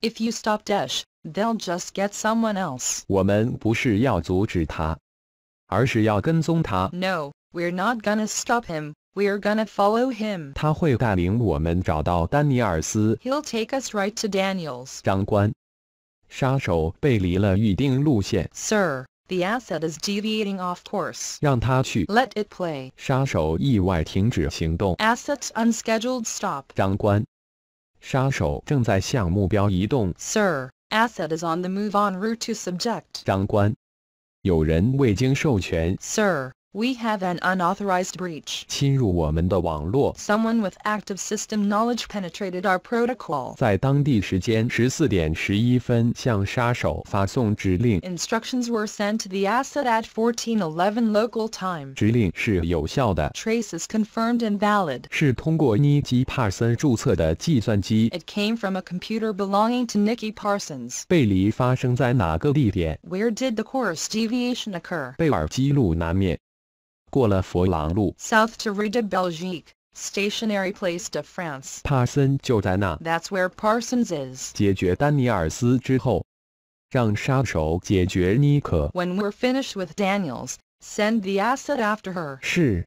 If you stop Dash, they'll just get someone else. 我们不是要阻止他，而是要跟踪他。No. We're not gonna stop him. We're gonna follow him. he will take us right to Daniels. 长官，杀手背离了预定路线。Sir, the asset is deviating off course. 让他去。Let it play. 杀手意外停止行动。Asset's unscheduled stop. 长官，杀手正在向目标移动。Sir, asset is on the move on route to subject. 长官，有人未经授权。Sir. We have an unauthorized breach. Someone with active system knowledge penetrated our protocol. Instructions were sent to the asset at 14:11 local time. 指令是有效的. Traces confirmed and valid. It came from a computer belonging to Nikki Parsons. Where did the course deviation occur? 贝尔基路南面。过了佛朗路，South Rue de stationary place de France. That's where Parsons When we we're finished with Daniels, send the asset after her. sir.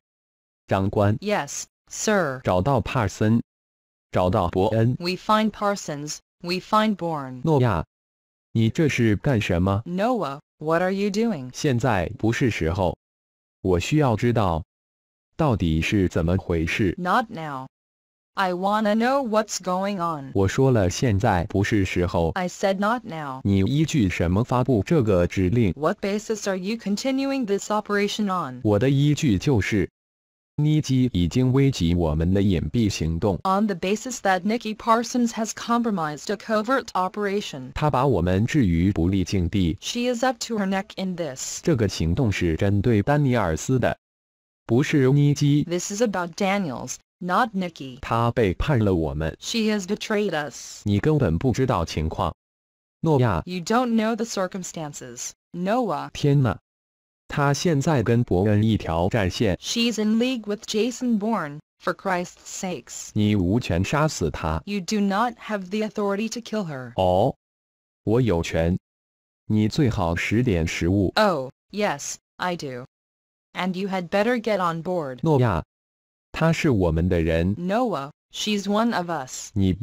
sir。找到帕森，找到伯恩。We find Parsons. We find Noah, what are you doing？现在不是时候。我需要知道到底是怎么回事。Not now. I wanna know what's going on. 我说了，现在不是时候。I said not now. 你依据什么发布这个指令？What basis are you continuing this operation on? 我的依据就是 Nikki 已经危及我们的隐蔽行动。On the basis that Nikki Parsons has compromised a covert operation, She is up to her neck in this。这个行动是针对丹尼尔斯的，不是尼基。This is about Daniels。Not She has betrayed us. You do don't know the circumstances, Noah。天哪，She's in league with Jason Bourne. For Christ's sakes. you do not have the authority to kill her. 哦，我有权。你最好十点食物。Oh, yes, I do. And you had better get on board. 诺亚，她是我们的人。Noah, she's one of us. You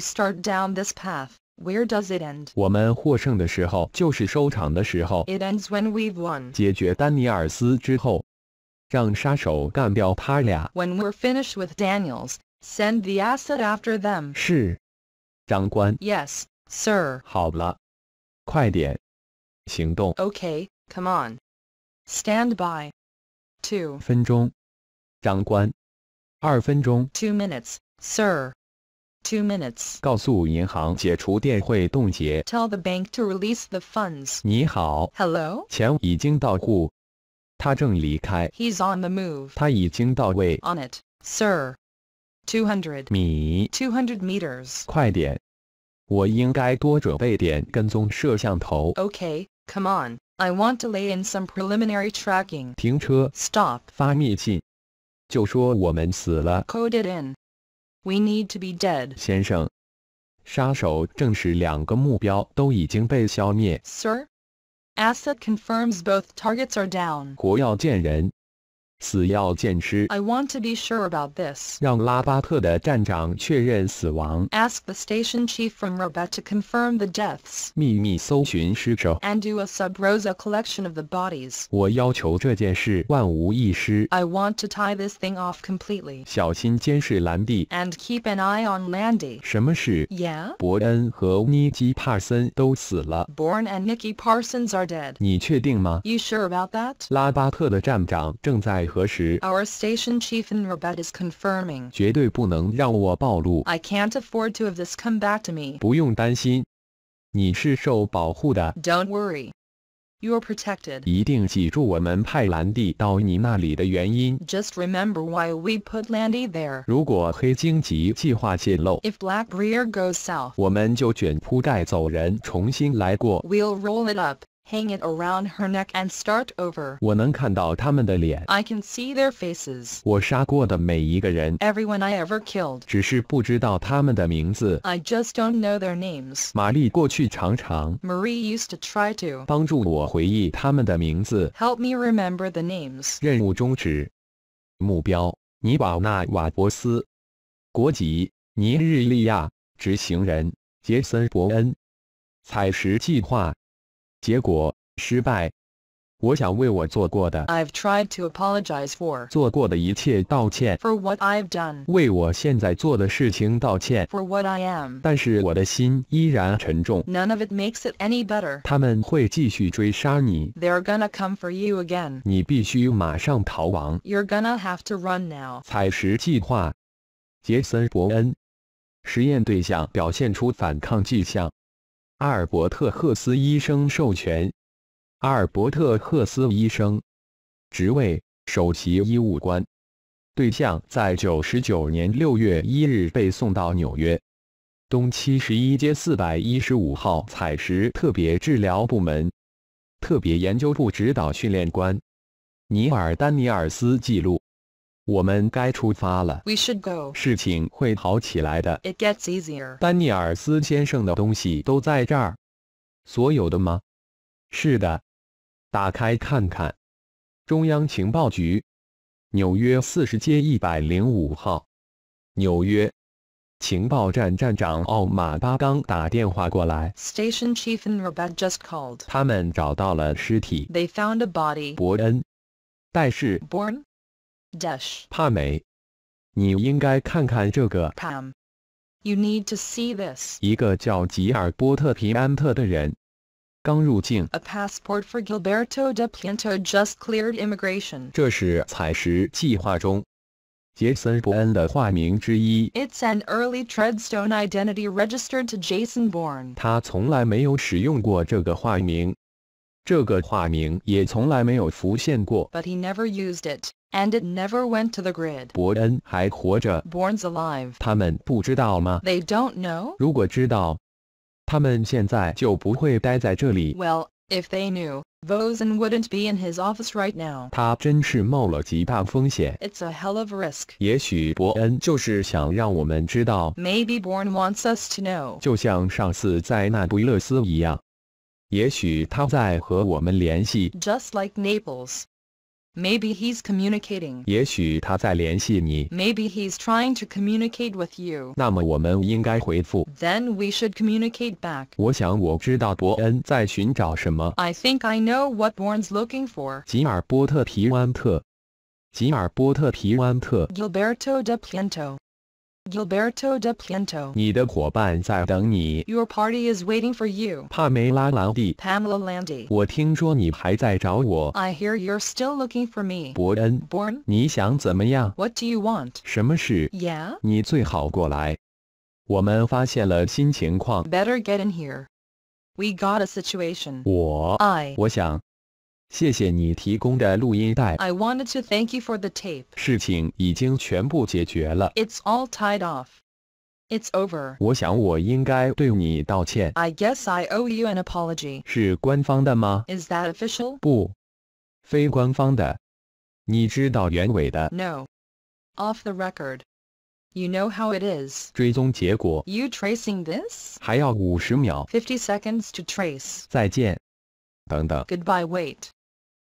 start down this path. Where does it end? It ends when we've won. When we we're finished with Daniels, send the asset after them. Yes, sir. Okay, come on. Stand by. Two 2 minutes, sir two minutes. 告诉银行解除电汇冻结。Tell the bank to release the funds. 你好。Hello. 钱已经到户。他正离开。He's on the move. 他已经到位。On it, sir. Two hundred 米。Two hundred meters. 快点。我应该多准备点跟踪摄像头。Okay, come on. I want to lay in some preliminary tracking. 停车。Stop. 发密信。就说我们死了。Coded in. We need to be dead. 先生，杀手证实两个目标都已经被消灭。Sir, asset confirms both targets are down. 死要见尸。I want to be sure about this. 让拉巴特的站长确认死亡。Ask the station chief from Robet to confirm the deaths. 秘密搜寻尸首。And do a sub rosa collection of the bodies. 我要求这件事万无一失。I want to tie this thing off completely. 小心监视兰蒂。And keep an eye on Landy. 什么事？Yeah. 伯恩和妮基·帕森都死了。Born and Nicky Parsons are dead.？You sure about that? 拉巴特的站长正在。our station chief in Rabat is confirming. I can can't afford to have this come back to me. do not worry. You're protected. Just remember why we put Landy there. If Black Briar goes we will roll it up. Hang it around her neck and start over. 我能看到他们的脸。I can see their faces. 我杀过的每一个人。Everyone I ever killed. 只是不知道他们的名字。I just don't know their names. 玛丽过去常常。Marie used to try to. 帮助我回忆他们的名字。Help me remember the names. 任务终止。目标：尼瓦纳瓦博斯。国籍：尼日利亚。执行人：杰森伯恩。采石计划。i have tried to apologize for 做过的一切道歉，for what I've done 为我现在做的事情道歉，for what I have done for what i am 但是我的心依然沉重 none of it makes it any better。他们会继续追杀你，They're gonna come for you again。你必须马上逃亡，You're gonna have to run now。采石计划，杰森·伯恩，实验对象表现出反抗迹象。阿尔伯特·赫斯医生授权。阿尔伯特·赫斯医生，职位首席医务官。对象在九十九年六月一日被送到纽约东七十一街四百一十五号采石特别治疗部门，特别研究部指导训练官尼尔丹尼尔斯记录。我们该出发了。We should go。事情会好起来的。It gets easier。丹尼尔斯先生的东西都在这儿。所有的吗？是的。打开看看。中央情报局，纽约四十街一百零五号，纽约。情报站站长奥马巴刚打电话过来。Station Chief in Rabat just called。他们找到了尸体。They found a body。伯恩，但是。Born。dash Pam. you need to see this. 一个叫吉尔波特·皮安特的人刚入境。A passport for Gilberto de Pinto just cleared immigration. 这是采石计划中杰森·伯恩的化名之一。It's an early Treadstone identity registered to Jason Bourne. 他从来没有使用过这个化名。这个化名也从来没有浮现过。But he never used it. And it never went to the grid. Born's alive. They do don't know. 如果知道，他们现在就不会待在这里。Well, if they knew, Vosen wouldn't be in his office right now. 他真是冒了极大风险。It's a hell of a risk. Maybe Born wants us to know. 就像上次在那不勒斯一样，也许他在和我们联系。Just like Naples. Maybe he's communicating. Maybe he's trying to communicate with you. Then we should communicate back. I think I know what Bourne's looking for. Gilberto de Pianto. Gilberto de Pinto. Your party is waiting for you. Pamela Landy. I hear you're still looking for me. 伯恩。Born. What do you want? Yeah. 什么事？Yeah. better get in here. We got a situation. 我。I. 我想。谢谢你提供的录音带。I wanted to thank you for the tape. 事情已经全部解决了。It's all tied off. It's over. 我想我应该对你道歉。I guess I owe you an apology. Is that official? 不，非官方的。你知道原委的。No. Off the record. You know how it is. 追踪结果。You tracing this? 还要五十秒。Fifty seconds to trace. 再见。等等。Goodbye, wait.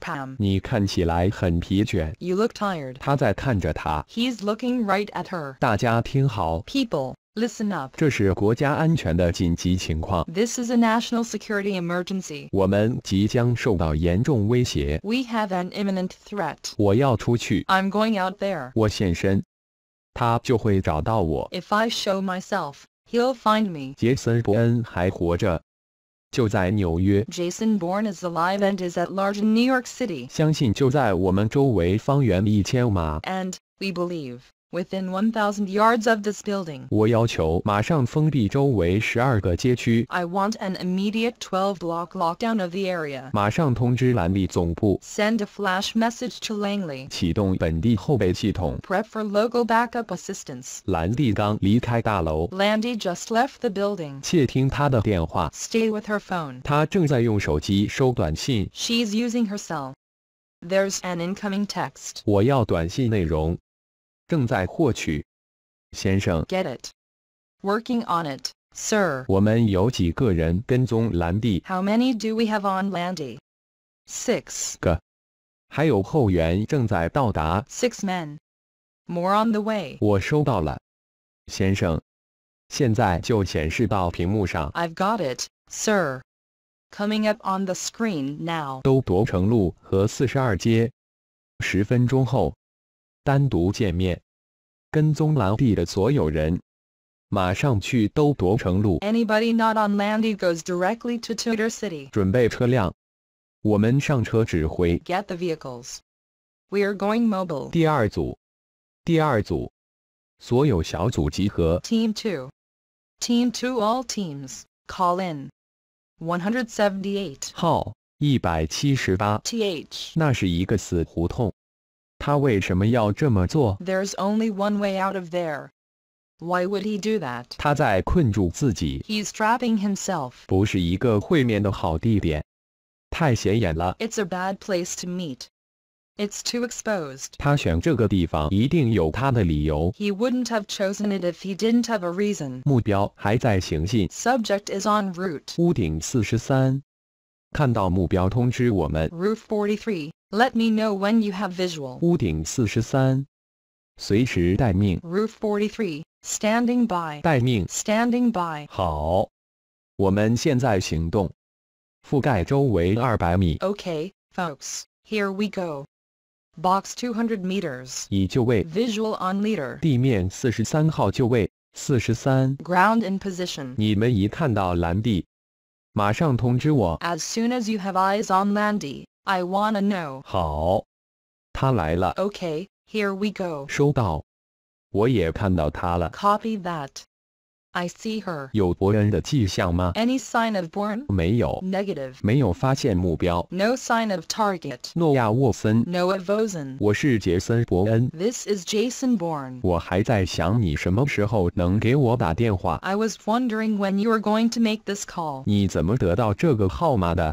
Pam. you look tired. He's looking right at her. People, Listen up. This is a national security emergency. We have an imminent threat. i am going out there. If I show myself, he'll find me. 杰森·伯恩还活着。就在纽约，Jason Bourne is alive and is at large in New York City。相信就在我们周围方圆一千码。And we believe within 1,000 yards of this building. I want an immediate 12-block lockdown of the area. Send a flash message to Langley. Prep for local backup assistance. Landy just left the building. Stay with her phone. She's using her cell. There's an incoming text. 我要短信内容。Get it. Working on it, sir. 我们有几个人跟踪兰蒂 How many do we have on Landy? Six. 个，还有后援正在到达。Six men. More on the way. 我收到了，先生。现在就显示到屏幕上。have got it, sir. Coming up on the screen now. 都铎城路和四十二街。十分钟后，Anybody not on Landy goes directly to Tudor City. 准备车辆，我们上车指挥。Get the vehicles. We are going mobile. 第二组，第二组，所有小组集合。Team two. Team two, all teams, call in. 178. 号178。Th. 那是一个死胡同。there's only one way out of there. Why would he do that? He's trapping himself. 不是一个会面的好地点，太显眼了。It's a bad place to meet. It's too exposed. He would wouldn't have chosen it if he didn't have a reason. Subject is en route. 43. Roof forty three. Let me know when you have visual. Roof forty three, standing by. Standing by. Okay, folks, here we go. Box 200 meters. 已就位。Visual on leader. Ground in position. as soon as you have eyes on landy. I wanna know. 好，他来了。Okay, here we go. 收到，我也看到他了。Copy that. I see her. Any sign of Negative. No sign of target. target。诺亚沃森。Noah This is Jason I was wondering when you were going to make this call.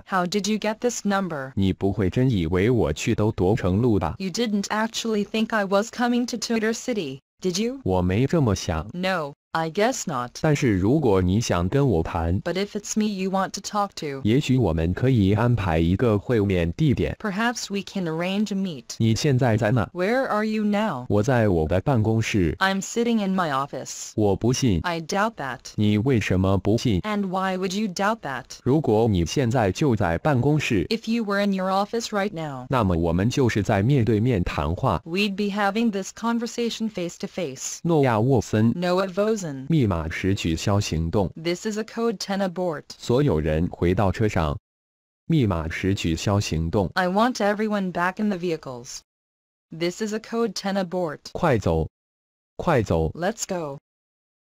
How did you get this number? You did didn't actually think I was coming to Tudor City, did you? No. I guess not. but if it's me you want to talk to，也许我们可以安排一个会面地点。Perhaps we can arrange a meet。你现在在哪？Where are you now？我在我的办公室。I'm sitting in my office。我不信。I doubt that。你为什么不信？And why would you doubt that？如果你现在就在办公室，If you were in your office right now，那么我们就是在面对面谈话。We'd be having this conversation face to face。诺亚沃森，Noah Vosen。reason. 密码池取消行动。This is a code 10 abort. 所有人回到车上。密码池取消行动。I want everyone back in the vehicles. This is a code 10 abort. 快走，快走。Let's go.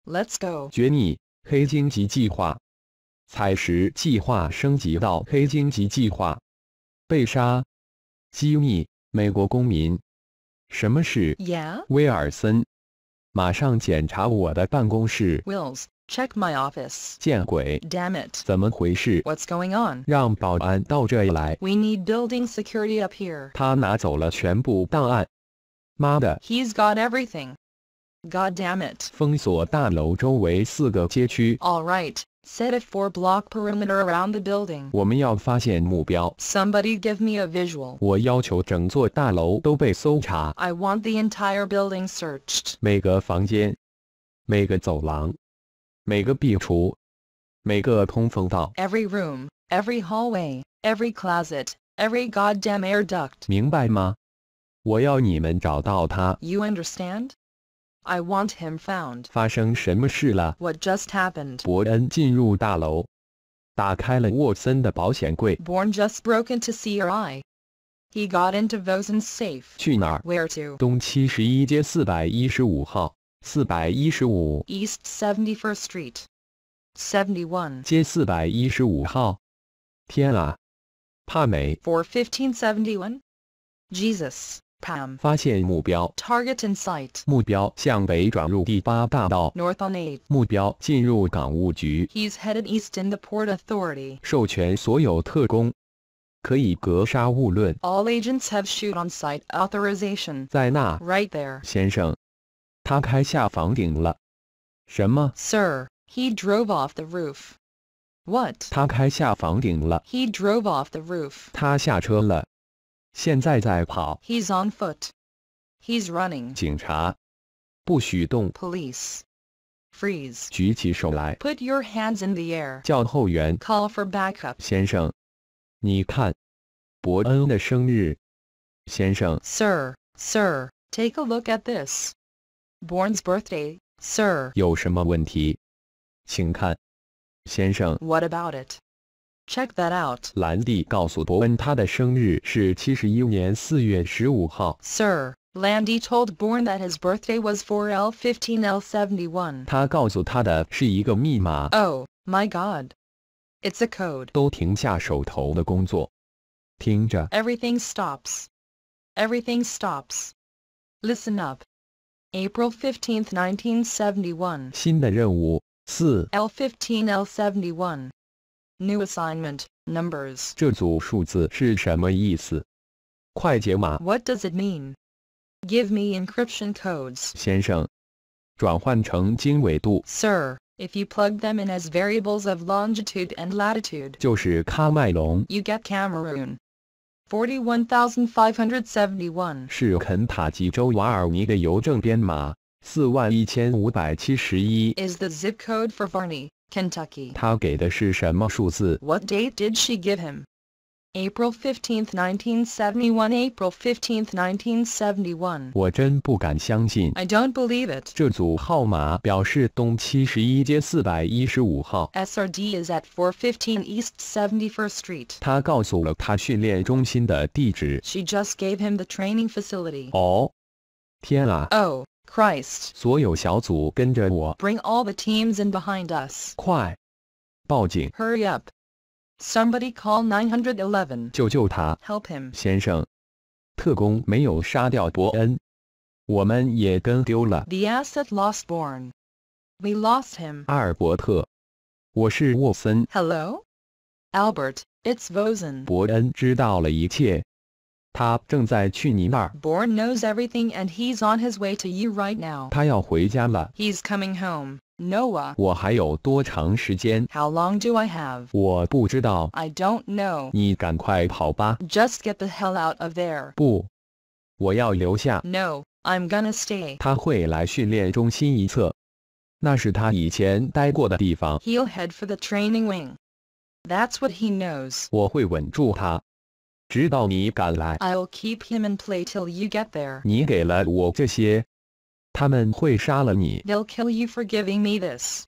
Let's go. 决议黑荆棘计划。采石计划升级到黑荆棘计划。被杀。机密，美国公民。什么是？Yeah. 威尔森。马上检查我的办公室。Wills, check my office. 见鬼！Damn What's going We need building security up here. he has got everything. God damn All right. Set a four-block perimeter around the building. Somebody, give me a visual. I want the entire building searched. Every room, every hallway, every closet, every goddamn air duct. You understand? I want him found. What just happened? Born just broke into CRI. He got into Vosen's safe. Where to? East Seventy First Street. Seventy One. 街四百一十五号。天啊！帕美。For fifteen seventy one. Jesus. PAM 发现目标 Target in sight 目标向北转入第八大道 North on 8目标进入港务局 He's headed east in the Port Authority 授权所有特工可以格杀勿论 All agents have shoot on sight authorization 在那 Right there Sir, he drove off the roof What He drove off the roof 他下车了。He's on foot. He's running. Police, Freeze. Put your hands in the air. Call for backup. 先生，你看，伯恩的生日。先生。Sir, sir, take a look at this. Born's birthday, sir. What about it? Check that out. Sir, Landy told Bourne that his birthday was 4L15L71. 他告诉他的是一个密码。Oh, my God. It's a code. 都停下手头的工作，听着。Everything stops. Everything stops. Listen up. April 15, 1971. 新的任务四 L15L71. New assignment, numbers. What does it mean? Give me encryption codes. Sir, if you plug them in as variables of longitude and latitude, You get Cameroon. 41,571. Is the zip code for Varney? Kentucky. 他给的是什么数字? What date did she give him? April 15, 1971 April 15, 1971我真不敢相信 I don't believe it 这组号码表示东71街415号 SRD is at 415 East 71st Street 他告诉了他训练中心的地址 She just gave him the training facility 哦天啊 Oh Christ. Bring all the teams in behind us. Hurry up! Somebody call 911. Help him. 先生，特工没有杀掉伯恩，我们也跟丢了。The asset lost Bourne. We lost him. 阿尔伯特，我是沃森。Hello, Albert. It's Vosen. 伯恩知道了一切。Born knows everything and he's on his way to you right now. 他要回家了。He's coming home. Noah. How long do I have? I do don't know. 你赶快跑吧。Just get the hell out of there. 不，我要留下。No, I'm gonna stay. 他会来训练中心一侧，那是他以前待过的地方。He'll head for the training wing. That's what he knows. 我会稳住他。直到你赶来。I'll keep him in play till you get there. they will kill you for giving me this.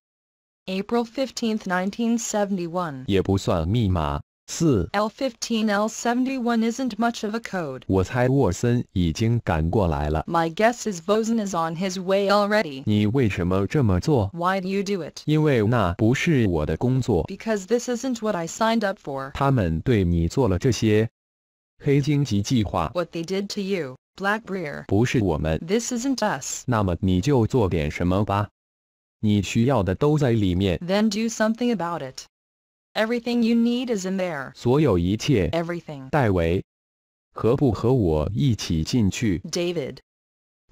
April 15, 1971。也不算密码。四 L15L71 isn't much of a code. 我猜沃森已经赶过来了。My guess is Vosen is on his way already. Why do you do it? 因为那不是我的工作。Because this isn't what I signed up for. 他们对你做了这些，黑荆棘计划。What they did to you, This is isn't us。那么你就做点什么吧。你需要的都在里面。Then do something about it. Everything you need is in there. 所有一切。Everything. 戴维，何不和我一起进去？David.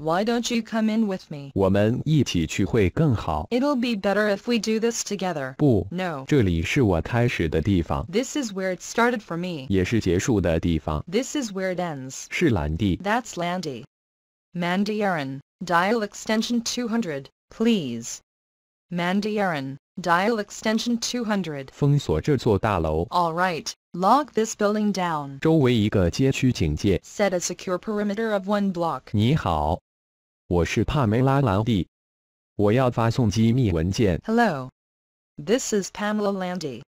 Why don't you come in with me? it will be better if we do this together. This is where it started for me. This is where it ends. That's Landy. Mandarin. Dial extension 200, please. Mandarin. Dial extension 200. All right, Lock this building down. Set a secure perimeter of one block. 你好。我是帕梅拉·兰蒂。我要发送机密文件。Hello, this is Pamela Landy.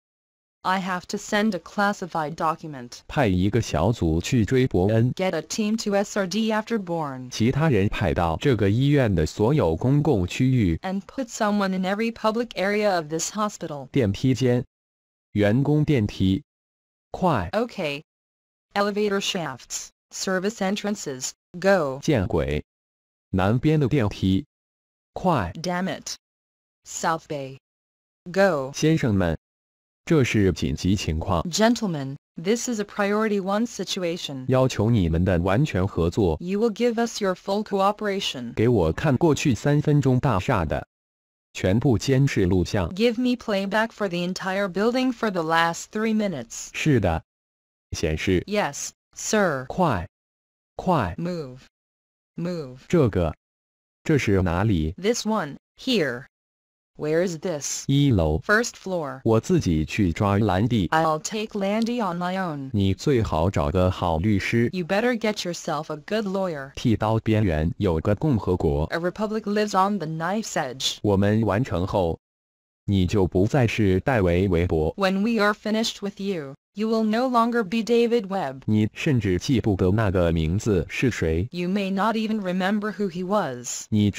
I have to send a classified document. 派一个小组去追伯恩。Get a team to SRD after Bourne. 其他人派到这个医院的所有公共区域。And put someone in every public area of this hospital. 电梯间，员工电梯，快。Okay. Elevator shafts, service entrances, go. 见鬼！南边的电梯，快！Damn it! South Bay, go! Gentlemen this is a priority one situation. You will give us your full cooperation. Give me playback for the entire building for the last three minutes. Yes, sir. 快，快！Move. Move. this one here. Where is this? First floor. i will take Landy on my own. You better get yourself a good lawyer. A republic lives on the knife's edge. When we are finished with you. You will no longer be David Webb. You may not even remember who he was. You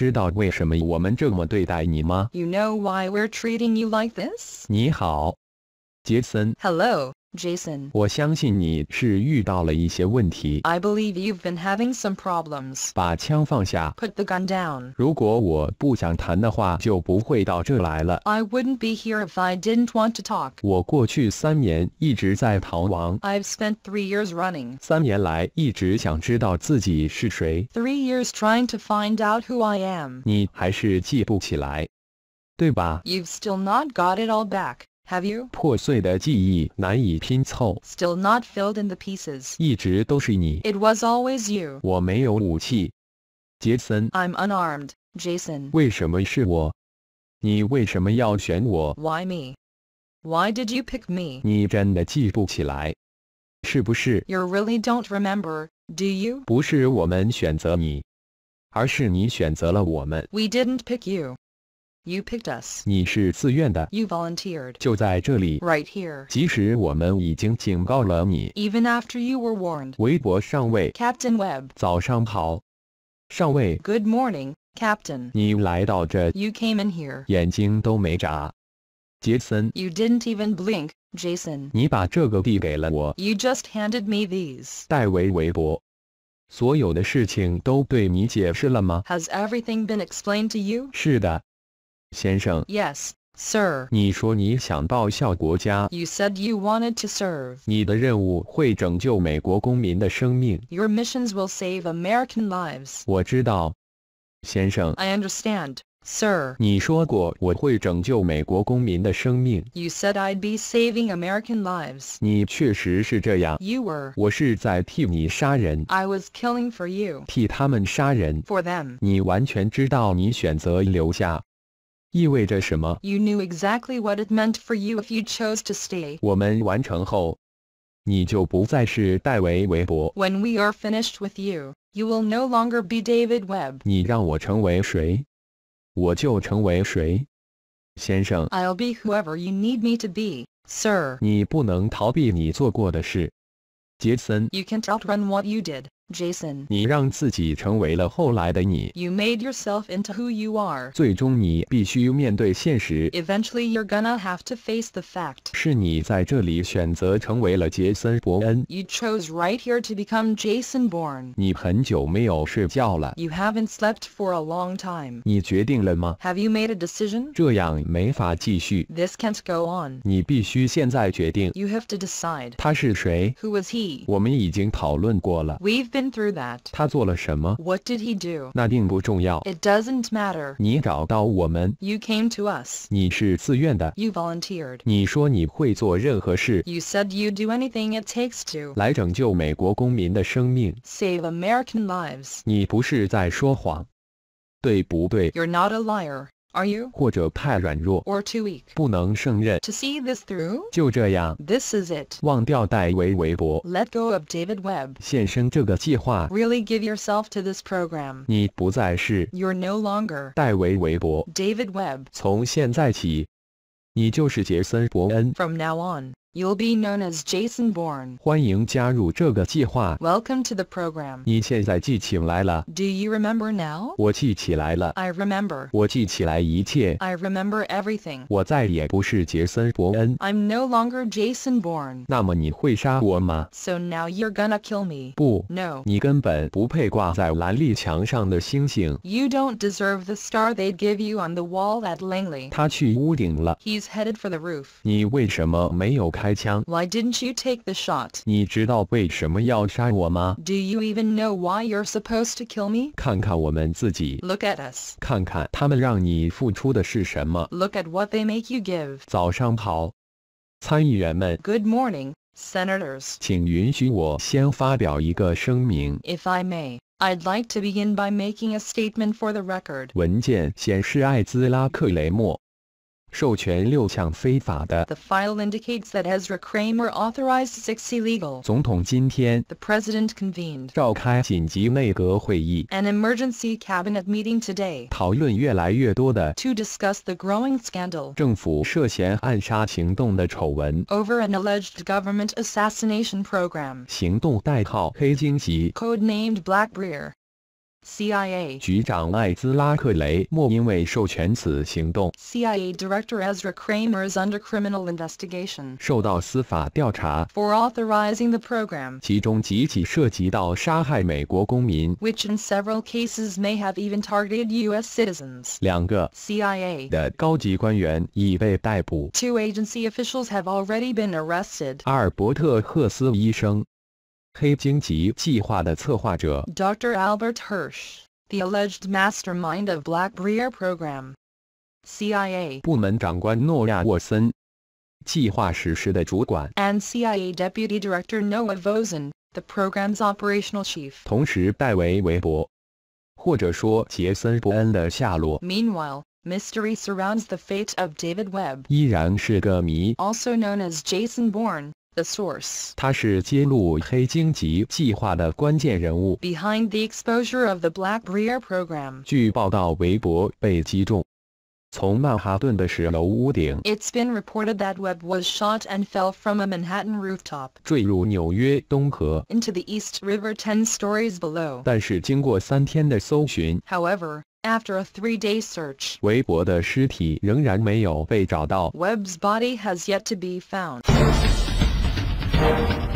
know why we're treating you like this? 你好，杰森。Hello. Jason. 我相信你是遇到了一些问题。I believe you've been having some problems. 把枪放下。Put the gun down. 如果我不想谈的话，就不会到这来了。I wouldn't be here if I didn't want to talk. 我过去三年一直在逃亡。I've spent three years running. 三年来一直想知道自己是谁。Three years trying to find out who I am. 你还是记不起来，对吧？You've still not got it all back. Have you Still not filled in the It was always you. 我没有武器。Jason. i am unarmed, Jason. Why me? Why did you pick me? You really don't remember, do you? 不是我们选择你，而是你选择了我们。We didn't pick you. You picked us. You volunteered. Right here. Even after you were warned. Captain Webb. Good morning, Captain. You came in here. You did didn't even blink, Jason. You just handed me these. Has everything been explained to you? 是的。Yes, 先生，Yes, You said you wanted to serve. Your missions will save American lives. I understand, lives。我知道，先生，I You said I'd be saving American lives. were. I was killing for you. you。替他们杀人。For them。你完全知道你选择留下。you knew exactly what it meant for you if you chose to stay. when we are finished with you, you will no longer be David Webb. i will be whoever you need me to be, sir. You can can't outrun what you did. Jason. you made yourself into who you are. Eventually, you you're gonna have to face the fact. you chose right here to become Jason Bourne. You have haven't slept for a long time. Have you made a decision? This can can't go on. You have to decide. Who was he? 我们已经讨论过了。We've been through that. 他做了什么 What did he do? It does doesn't matter. You came to us. You volunteered. 你说你会做任何事 You said you'd do anything it takes to save American lives. you are not a liar. Are you? 或者太软弱，or too weak, weak，不能胜任，to see this through? through，就这样，this is it. it，忘掉戴维韦伯，let go of David Webb，献身这个计划，really give yourself to this program. program，你不再是，you're no longer 戴维韦伯，David Webb，从现在起，你就是杰森伯恩，from now on。You'll be known as Jason Bourne. Welcome to the program. Do you remember now? I remember. 我记起来一切。I remember everything. i am no longer Jason Bourne. So now you're gonna kill me. 不，No. 你根本不配挂在蓝丽墙上的星星。You don't deserve the star they'd give you on the wall at Langley. He's headed for the roof. 你为什么没有开？开枪。Why didn't you take the shot? Do you even know why you're supposed to kill me? 看看我们自己。Look at us. 看看他们让你付出的是什么。Look at what they make you give. 早上好，参议员们。Good morning, senators. 请允许我先发表一个声明。If I may. I'd like to begin by making a statement for the record. 文件显示艾兹拉·克雷默授权六项非法的。The file indicates that Ezra Kramer authorized six illegal. The president convened. an emergency cabinet meeting today. 讨论越来越多的 To discuss the growing scandal over an alleged government assassination program. 行动代号黑荆棘 Codenamed Black CIA 局长艾兹拉·克雷默因为授权此行动，CIA Director Ezra Kramer is under criminal investigation 受到司法调查 authorizing the program，其中几起涉及到杀害美国公民，which in several cases may have even targeted U.S. citizens。两个 CIA 的高级官员已被逮捕，two agency officials have already been arrested。阿尔伯特·赫斯医生黑荆棘计划的策划者 Dr. Albert Hirsch, the alleged mastermind of Black Briar program. CIA and CIA Deputy Director Noah Vosen, the program's operational chief. Meanwhile. mystery surrounds the fate of David Webb，依然是个谜，also known as Jason Bourne。the source. 他是揭露黑荆棘计划的关键人物。Behind the exposure of the Blackbriar program. 据报道，韦伯被击中。从曼哈顿的十楼屋顶，It's been reported that Webb was shot and fell from a Manhattan rooftop，坠入纽约东河，into the East River ten stories after a three-day search，韦伯的尸体仍然没有被找到。Webb's body has yet to be found. Thank you.